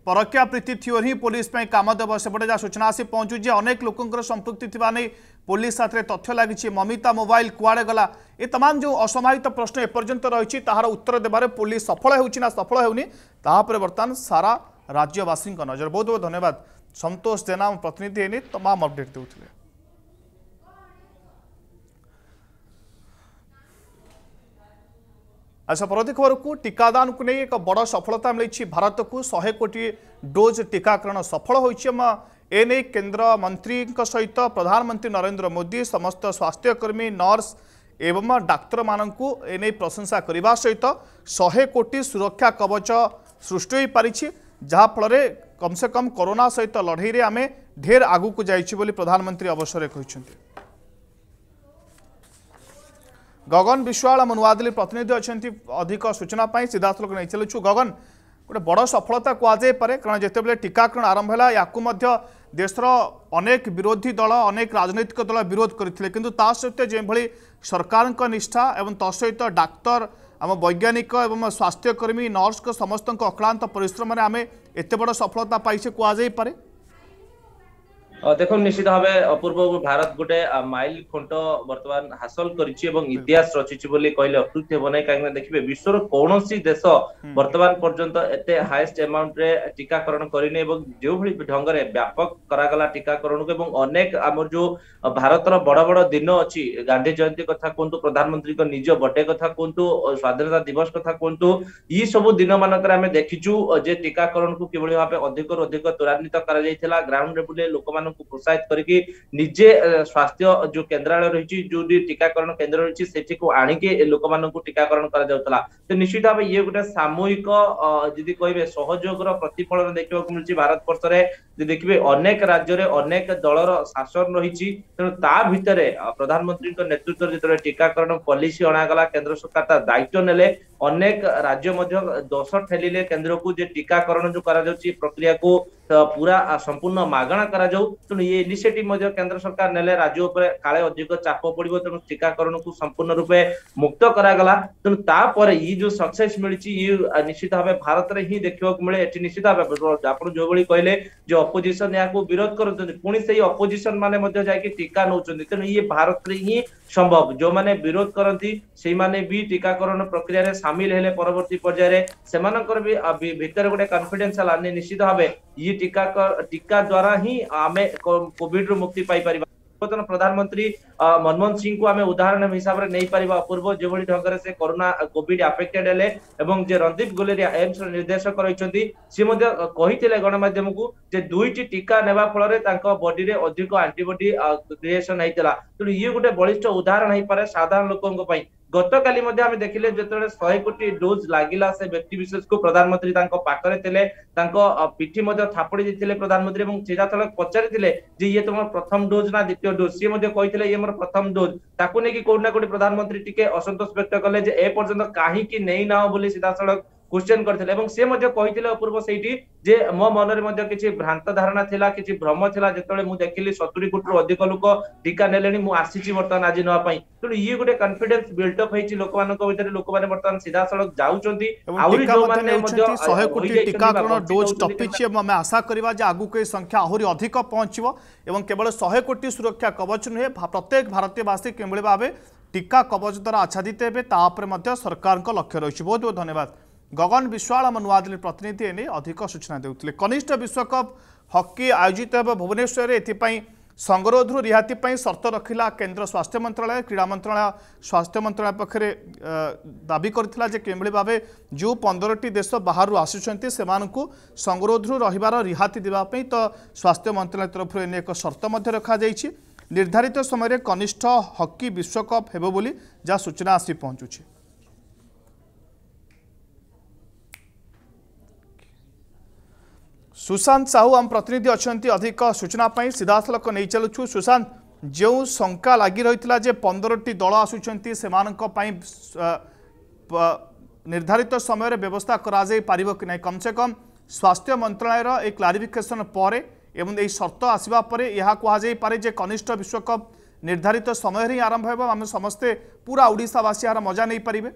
परोक्षा प्रीति थोर पुलिस काम देव सेपटे जहाँ सूचना आसी पहुँचू अनेक लोक संपुक्ति नहीं पुलिस हाथ में तथ्य लगी ममिता मोबाइल कुआडे गला ये तमाम जो असमाहित प्रश्न एपर्यंत रही उत्तर देवे पुलिस सफल हो सफल तापर बर्तमान सारा राज्यवासी नजर बहुत बहुत धन्यवाद સંતોષ જેનામ પ્રતિનિધિ એની તમામ અપડેટ દેવું છે আচ্ছা পরবর্তী খবরক টিকাদানক নিয়ে এক বড় সফলতা মিছে ভারতক শহে কোটি ডোজ টিকাকরণ সফল হয়েছে এবং এনে কেন্দ্র মন্ত্রী সহিত প্রধানমন্ত্রী নরেন্দ্র মোদি সমস্ত স্বাস্থ্যকর্মী নর্স এবং ডাক্তার মানুষ এনে প্রশংসা করা সহ শহে কোটি সুরক্ষা কবচ সৃষ্টি হয়ে পারিছে যাফলের କମ୍ ସେ କମ୍ କରୋନା ସହିତ ଲଢ଼େଇରେ ଆମେ ଢେର ଆଗକୁ ଯାଇଛୁ ବୋଲି ପ୍ରଧାନମନ୍ତ୍ରୀ ଅବସରରେ କହିଛନ୍ତି ଗଗନ ବିଶ୍ୱାଳ ଆମ ନୂଆଦିଲ୍ଲୀ ପ୍ରତିନିଧି ଅଛନ୍ତି ଅଧିକ ସୂଚନା ପାଇଁ ସିଧାସଳଖ ନେଇ ଚାଲୁଛୁ ଗଗନ ଗୋଟେ ବଡ଼ ସଫଳତା କୁହାଯାଇପାରେ କାରଣ ଯେତେବେଳେ ଟିକାକରଣ ଆରମ୍ଭ ହେଲା ୟାକୁ ମଧ୍ୟ ଦେଶର ଅନେକ ବିରୋଧୀ ଦଳ ଅନେକ ରାଜନୈତିକ ଦଳ ବିରୋଧ କରିଥିଲେ କିନ୍ତୁ ତା ସହିତ ଯେଉଁଭଳି ସରକାରଙ୍କ ନିଷ୍ଠା ଏବଂ ତା ସହିତ ଡାକ୍ତର ଆମ ବୈଜ୍ଞାନିକ ଏବଂ ସ୍ୱାସ୍ଥ୍ୟକର୍ମୀ ନର୍ସଙ୍କ ସମସ୍ତଙ୍କ ଅକ୍ଳାନ୍ତ ପରିଶ୍ରମରେ ଆମେ এত বড় সফলতা পাইছে কুয়া যাই পারে দেখুন নিশ্চিত ভাবে অপূর্ব ভারত গোটে মাইল খুঁট বর্তমান হাসল କରିଛି ଏବଂ ଇତିହାସ ରଚିଛି ବୋଲି କହିଲେ ଅତ୍ୟୁକ୍ତି ହେବ ନାହିଁ କାହିଁକିନା ଦେଖିବେ ବିଶ୍ୱର କୌଣସି ଦେଶ ବର୍ତ୍ତମାନ ପର୍ଯ୍ୟନ୍ତ ଏତେ ହାଏଷ୍ଟ ଆମାଉଣ୍ଟରେ ଟିକାକରଣ କରିନି ଏବଂ ଯେଉଁଭଳି ଢଙ୍ଗରେ ବ୍ୟାପକ କରାଗଲା ଟିକାକରଣକୁ ଏବଂ ଅନେକ ଆମର ଯୋଉ ଭାରତର ବଡ ବଡ ଦିନ ଅଛି ଗାନ୍ଧୀ ଜୟନ୍ତୀ କଥା କୁହନ୍ତୁ ପ୍ରଧାନମନ୍ତ୍ରୀଙ୍କ ନିଜ ବର୍ଥଡେ କଥା କୁହନ୍ତୁ ସ୍ୱାଧୀନତା ଦିବସ କଥା କୁହନ୍ତୁ ଏଇ ସବୁ ଦିନ ମାନଙ୍କରେ ଆମେ ଦେଖିଛୁ ଯେ ଟିକାକରଣକୁ କିଭଳି ଭାବେ ଅଧିକରୁ ଅଧିକ ତ୍ୱରାନ୍ୱିତ କରାଯାଇଥିଲା ଗ୍ରାଉଣ୍ଡରେ ବୁଲେ ଲୋକମାନଙ୍କୁ ମାନଙ୍କୁ ପ୍ରୋତ୍ସାହିତ କରିକି ନିଜେ ସ୍ୱାସ୍ଥ୍ୟ ଯୋଉ କେନ୍ଦ୍ରାଳୟ ରହିଛି ଯୋଉଠି ଟିକାକରଣ କେନ୍ଦ୍ର ରହିଛି ସେଠିକୁ ଆଣିକି ଲୋକମାନଙ୍କୁ ଟିକାକରଣ କରାଯାଉଥିଲା ତ ନିଶ୍ଚିତ ଭାବେ ଇଏ ଗୋଟେ ସାମୂହିକ ଯଦି କହିବେ ସହଯୋଗର ପ୍ରତିଫଳନ ଦେଖିବାକୁ ମିଳୁଛି ଭାରତବର୍ଷରେ देखिए अनेक राज्य अनेक दलर शासन रही तेणु प्रधानमंत्री नेतृत्व जो टीकाकरण पलिस अणाला केन्द्र सरकार तार दायित्व ने अनेक राज्य दोष ठेलिले केन्द्र को टीकाकरण जो कर प्रक्रिया को पूरा संपूर्ण मागणा कर तेणु ये सरकार ने राज्य काले अधिक चाप पड़ो तेणु टीकाकरण को संपूर्ण रूपे मुक्त करागला तेणु तापर ये जो सक्सेस मिली ये निश्चित भाव भारत में ही देखा मिले निश्चित भाव आप जो भाई कहले जो ଅପୋଜିସନ ଏହାକୁ ବିରୋଧ କରୁଛନ୍ତି ପୁଣି ସେଇ ଅପୋଜିସନ ମାନେ ମଧ୍ୟ ଯାଇକି ଟୀକା ନେଉଛନ୍ତି ତେଣୁ ଇଏ ଭାରତରେ ହିଁ ସମ୍ଭବ ଯୋଉମାନେ ବିରୋଧ କରନ୍ତି ସେଇମାନେ ବି ଟୀକାକରଣ ପ୍ରକ୍ରିୟାରେ ସାମିଲ ହେଲେ ପରବର୍ତ୍ତୀ ପର୍ଯ୍ୟାୟରେ ସେମାନଙ୍କର ବି ଭିତରେ ଗୋଟେ କନଫିଡେନ୍ସ ହେଲା ନିଶ୍ଚିତ ଭାବେ ଇଏ ଟୀକା ଟୀକା ଦ୍ଵାରା ହିଁ ଆମେ କୋଭିଡରୁ ମୁକ୍ତି ପାଇପାରିବା ପୂର୍ବତନ ପ୍ରଧାନମନ୍ତ୍ରୀ ମନମୋହନ ସିଂଙ୍କୁ ଆମେ ଉଦାହରଣ ହିସାବରେ ନେଇପାରିବା ପୂର୍ବ ଯେଭଳି ଢଙ୍ଗରେ ସେ କରୋନା କୋଭିଡ ଆଫେକ୍ଟେଡ ହେଲେ ଏବଂ ଯେ ରନ୍ଦୀପ ଗୁଲେରିଆ ଏମ୍ସ ନିର୍ଦ୍ଦେଶକ ରହିଛନ୍ତି ସେ ମଧ୍ୟ କହିଥିଲେ ଗଣମାଧ୍ୟମକୁ ଯେ ଦୁଇଟି ଟୀକା ନେବା ଫଳରେ ତାଙ୍କ ବଡିରେ ଅଧିକ ଆଣ୍ଟିବଡି କ୍ରିଏସନ ହେଇଥିଲା ତେଣୁ ଇଏ ଗୋଟେ ବଳିଷ୍ଠ ଉଦାହରଣ ହେଇପାରେ ସାଧାରଣ ଲୋକଙ୍କ ପାଇଁ গতকালি মধ্যে আমি দেখলে যেতবে শহে কোটি ডোজ লাগিলা সে ব্যক্তি বিশেষকু প্রধানমন্ত্রী তাঁর পাখে লে তাঙ্ক পিঠি মধ্যে থাপড়ি দিয়েছিলে প্রধানমন্ত্রী এবং সেটা তলে পচারিলে যে ইয়ে তোমার প্রথম ডোজ না দ্বিতীয় ডোজ সি মধ্যে কইলে ইয়ে মোর প্রথম ডোজ তাকে নেই কোটি না কোটি প্রধানমন্ত্রী টিকি অসন্তোষ ব্যক্ত কলে যে এ পর্যন্ত কাহিকি নেই নাও বলে সিধাসলখ क्वेश्चन करଥିଲେ ଏବଂ ସେ ମଧ୍ୟ କହିଥିଲେ ଅପୂର୍ବ ସେଇଠି ଯେ ମୋ ମନରେ ମଧ୍ୟ କିଛି ଭ୍ରାନ୍ତ ଧାରଣା ଥିଲା କିଛି ଭ୍ରମ ଥିଲା ଯେତେବେଳେ ମୁଁ ଦେଖିଲି ସତୁରି କୋଟିରୁ ଅଧିକ ଲୋକ ଟିକା ନେଲେଣି ମୁଁ ଆସିଛି ବର୍ତ୍ତମାନ ଆଜି ନେବା ପାଇଁ ତେଣୁ ଇଏ ଗୋଟେ କନଫିଡେନ୍ସ ବିଲ୍ଡଅପ୍ ହେଇଛି ଲୋକମାନଙ୍କ ଭିତରେ ଲୋକମାନେ ବର୍ତ୍ତମାନ ସିଧାସଳଖ ଯାଉଛନ୍ତି ଆହୁରି ଯୋଉମାନେ ମଧ୍ୟ ଶହେ କୋଟି ଟିକାକରଣ ଡୋଜ୍ ଟପିଛି ଏବଂ ଆମେ ଆଶା କରିବା ଯେ ଆଗକୁ ଏ ସଂଖ୍ୟା ଆହୁରି ଅଧିକ ପହଞ୍ଚିବ ଏବଂ କେବଳ ଶହେ କୋଟି ସୁରକ୍ଷା କବଚ ନୁହେଁ ପ୍ରତ୍ୟେକ ଭାରତୀୟବାସୀ କିଭଳି ଭାବେ टीका कवच द्वारा आच्छादित हे तापर सरकार लक्ष्य रही बहुत बहुत धन्यवाद ଗଗନ ବିଶ୍ୱାଳ ଆମ ନୂଆଦିଲ୍ଲୀ ପ୍ରତିନିଧି ଏ ନେଇ ଅଧିକ ସୂଚନା ଦେଉଥିଲେ କନିଷ୍ଠ ବିଶ୍ୱକପ୍ ହକି ଆୟୋଜିତ ହେବ ଭୁବନେଶ୍ୱରରେ ଏଥିପାଇଁ ସଙ୍ଗରୋଧରୁ ରିହାତି ପାଇଁ ସର୍ତ୍ତ ରଖିଲା କେନ୍ଦ୍ର ସ୍ୱାସ୍ଥ୍ୟ ମନ୍ତ୍ରଣାଳୟ କ୍ରୀଡ଼ା ମନ୍ତ୍ରଣାଳୟ ସ୍ୱାସ୍ଥ୍ୟ ମନ୍ତ୍ରଣାଳୟ ପକ୍ଷରେ ଦାବି କରିଥିଲା ଯେ କେଉଁଭଳି ଭାବେ ଯେଉଁ ପନ୍ଦରଟି ଦେଶ ବାହାରୁ ଆସୁଛନ୍ତି ସେମାନଙ୍କୁ ସଙ୍ଗରୋଧରୁ ରହିବାର ରିହାତି ଦେବା ପାଇଁ ତ ସ୍ୱାସ୍ଥ୍ୟ ମନ୍ତ୍ରଣାଳୟ ତରଫରୁ ଏ ନେଇ ଏକ ସର୍ତ୍ତ ମଧ୍ୟ ରଖାଯାଇଛି ନିର୍ଦ୍ଧାରିତ ସମୟରେ କନିଷ୍ଠ ହକି ବିଶ୍ୱକପ୍ ହେବ ବୋଲି ଯାହା ସୂଚନା ଆସି ପହଞ୍ଚୁଛି ସୁଶାନ୍ତ ସାହୁ ଆମ ପ୍ରତିନିଧି ଅଛନ୍ତି ଅଧିକ ସୂଚନା ପାଇଁ ସିଧାସଳଖ ନେଇ ଚାଲୁଛୁ ସୁଶାନ୍ତ ଯେଉଁ ଶଙ୍କା ଲାଗି ରହିଥିଲା ଯେ ପନ୍ଦରଟି ଦଳ ଆସୁଛନ୍ତି ସେମାନଙ୍କ ପାଇଁ ନିର୍ଦ୍ଧାରିତ ସମୟରେ ବ୍ୟବସ୍ଥା କରାଯାଇ ପାରିବ କି ନାହିଁ କମ୍ ସେ କମ୍ ସ୍ୱାସ୍ଥ୍ୟ ମନ୍ତ୍ରଣାଳୟର ଏହି କ୍ଲାରିଫିକେସନ୍ ପରେ ଏବଂ ଏହି ସର୍ତ୍ତ ଆସିବା ପରେ ଏହା କୁହାଯାଇପାରେ ଯେ କନିଷ୍ଠ ବିଶ୍ୱକପ୍ ନିର୍ଦ୍ଧାରିତ ସମୟରେ ହିଁ ଆରମ୍ଭ ହେବ ଆମେ ସମସ୍ତେ ପୁରା ଓଡ଼ିଶାବାସୀ ଏହାର ମଜା ନେଇପାରିବେ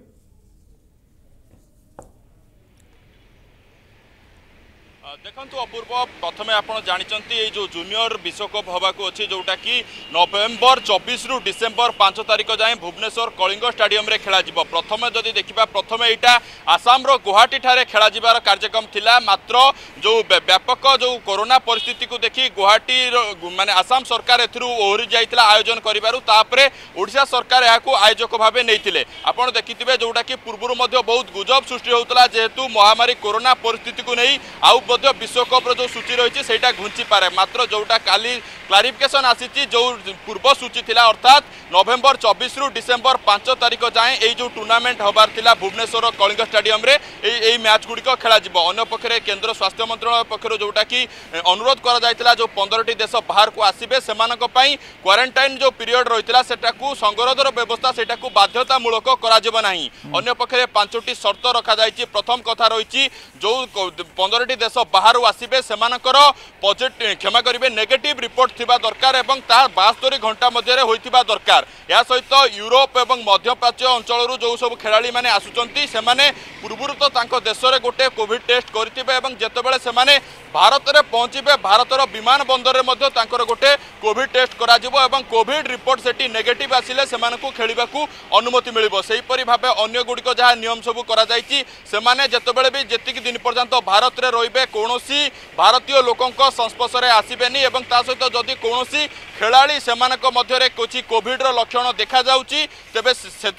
ଦେଖନ୍ତୁ ଅପୂର୍ବ ପ୍ରଥମେ ଆପଣ ଜାଣିଛନ୍ତି ଏଇ ଯେଉଁ ଜୁନିୟର ବିଶ୍ୱକପ୍ ହେବାକୁ ଅଛି ଯେଉଁଟାକି ନଭେମ୍ବର ଚବିଶରୁ ଡିସେମ୍ବର ପାଞ୍ଚ ତାରିଖ ଯାଏଁ ଭୁବନେଶ୍ୱର କଳିଙ୍ଗ ଷ୍ଟାଡିୟମରେ ଖେଳାଯିବ ପ୍ରଥମେ ଯଦି ଦେଖିବା ପ୍ରଥମେ ଏଇଟା ଆସାମର ଗୁଆହାଟୀଠାରେ ଖେଳାଯିବାର କାର୍ଯ୍ୟକ୍ରମ ଥିଲା ମାତ୍ର ଯେଉଁ ବ୍ୟାପକ ଯେଉଁ କରୋନା ପରିସ୍ଥିତିକୁ ଦେଖି ଗୁଆହାଟୀର ମାନେ ଆସାମ ସରକାର ଏଥିରୁ ଓହରି ଯାଇଥିଲା ଆୟୋଜନ କରିବାରୁ ତାପରେ ଓଡ଼ିଶା ସରକାର ଏହାକୁ ଆୟୋଜକ ଭାବେ ନେଇଥିଲେ ଆପଣ ଦେଖିଥିବେ ଯେଉଁଟାକି ପୂର୍ବରୁ ମଧ୍ୟ ବହୁତ ଗୁଜବ ସୃଷ୍ଟି ହେଉଥିଲା ଯେହେତୁ ମହାମାରୀ କରୋନା ପରିସ୍ଥିତିକୁ ନେଇ ଆଉ ମଧ୍ୟ ମଧ୍ୟ ବିଶ୍ୱକପ୍ର ଯେଉଁ ସୂଚୀ ରହିଛି ସେଇଟା ଘୁଞ୍ଚିପାରେ ମାତ୍ର ଯେଉଁଟା କାଲି କ୍ଲାରିଫିକେସନ୍ ଆସିଛି ଯେଉଁ ପୂର୍ବ ସୂଚୀ ଥିଲା ଅର୍ଥାତ୍ ନଭେମ୍ବର ଚବିଶରୁ ଡିସେମ୍ବର ପାଞ୍ଚ ତାରିଖ ଯାଏଁ ଏଇ ଯେଉଁ ଟୁର୍ଣ୍ଣାମେଣ୍ଟ ହେବାର ଥିଲା ଭୁବନେଶ୍ୱର କଳିଙ୍ଗ ଷ୍ଟାଡିୟମରେ ଏଇ ଏଇ ମ୍ୟାଚ୍ଗୁଡ଼ିକ ଖେଳାଯିବ ଅନ୍ୟପକ୍ଷରେ କେନ୍ଦ୍ର ସ୍ୱାସ୍ଥ୍ୟ ମନ୍ତ୍ରଣାଳୟ ପକ୍ଷରୁ ଯେଉଁଟାକି ଅନୁରୋଧ କରାଯାଇଥିଲା ଯେଉଁ ପନ୍ଦରଟି ଦେଶ ବାହାରକୁ ଆସିବେ ସେମାନଙ୍କ ପାଇଁ କ୍ୱାରେଣ୍ଟାଇନ୍ ଯେଉଁ ପିରିୟଡ଼ ରହିଥିଲା ସେଟାକୁ ସଙ୍ଗରୋଧର ବ୍ୟବସ୍ଥା ସେଟାକୁ ବାଧ୍ୟତାମୂଳକ କରାଯିବ ନାହିଁ ଅନ୍ୟପକ୍ଷରେ ପାଞ୍ଚଟି ସର୍ତ୍ତ ରଖାଯାଇଛି ପ୍ରଥମ କଥା ରହିଛି ଯେଉଁ ପନ୍ଦରଟି ଦେଶ ବାହାରୁ ଆସିବେ ସେମାନଙ୍କର ପଜିଟିଭ କ୍ଷମା କରିବେ ନେଗେଟିଭ୍ ରିପୋର୍ଟ ଥିବା ଦରକାର ଏବଂ ତାହା ବାସ୍ତରୀ ଘଣ୍ଟା ମଧ୍ୟରେ ହୋଇଥିବା ଦରକାର ଏହା ସହିତ ୟୁରୋପ ଏବଂ ମଧ୍ୟପ୍ରାଚ୍ୟ ଅଞ୍ଚଳରୁ ଯେଉଁ ସବୁ ଖେଳାଳିମାନେ ଆସୁଛନ୍ତି ସେମାନେ ପୂର୍ବରୁ ତ ତାଙ୍କ ଦେଶରେ ଗୋଟିଏ କୋଭିଡ଼ ଟେଷ୍ଟ କରିଥିବେ ଏବଂ ଯେତେବେଳେ ସେମାନେ ଭାରତରେ ପହଞ୍ଚିବେ ଭାରତର ବିମାନ ବନ୍ଦରରେ ମଧ୍ୟ ତାଙ୍କର ଗୋଟେ କୋଭିଡ଼ ଟେଷ୍ଟ କରାଯିବ ଏବଂ କୋଭିଡ଼ ରିପୋର୍ଟ ସେଠି ନେଗେଟିଭ୍ ଆସିଲେ ସେମାନଙ୍କୁ ଖେଳିବାକୁ ଅନୁମତି ମିଳିବ ସେହିପରି ଭାବେ ଅନ୍ୟ ଗୁଡ଼ିକ ଯାହା ନିୟମ ସବୁ କରାଯାଇଛି ସେମାନେ ଯେତେବେଳେ ବି ଯେତିକି ଦିନ ପର୍ଯ୍ୟନ୍ତ ଭାରତରେ ରହିବେ କୌଣସି କୌଣସି ଭାରତୀୟ ଲୋକଙ୍କ ସଂସ୍ପର୍ଶରେ ଆସିବେନି ଏବଂ ତା ସହିତ ଯଦି କୌଣସି ଖେଳାଳି ସେମାନଙ୍କ ମଧ୍ୟରେ କିଛି କୋଭିଡ଼ର ଲକ୍ଷଣ ଦେଖାଯାଉଛି ତେବେ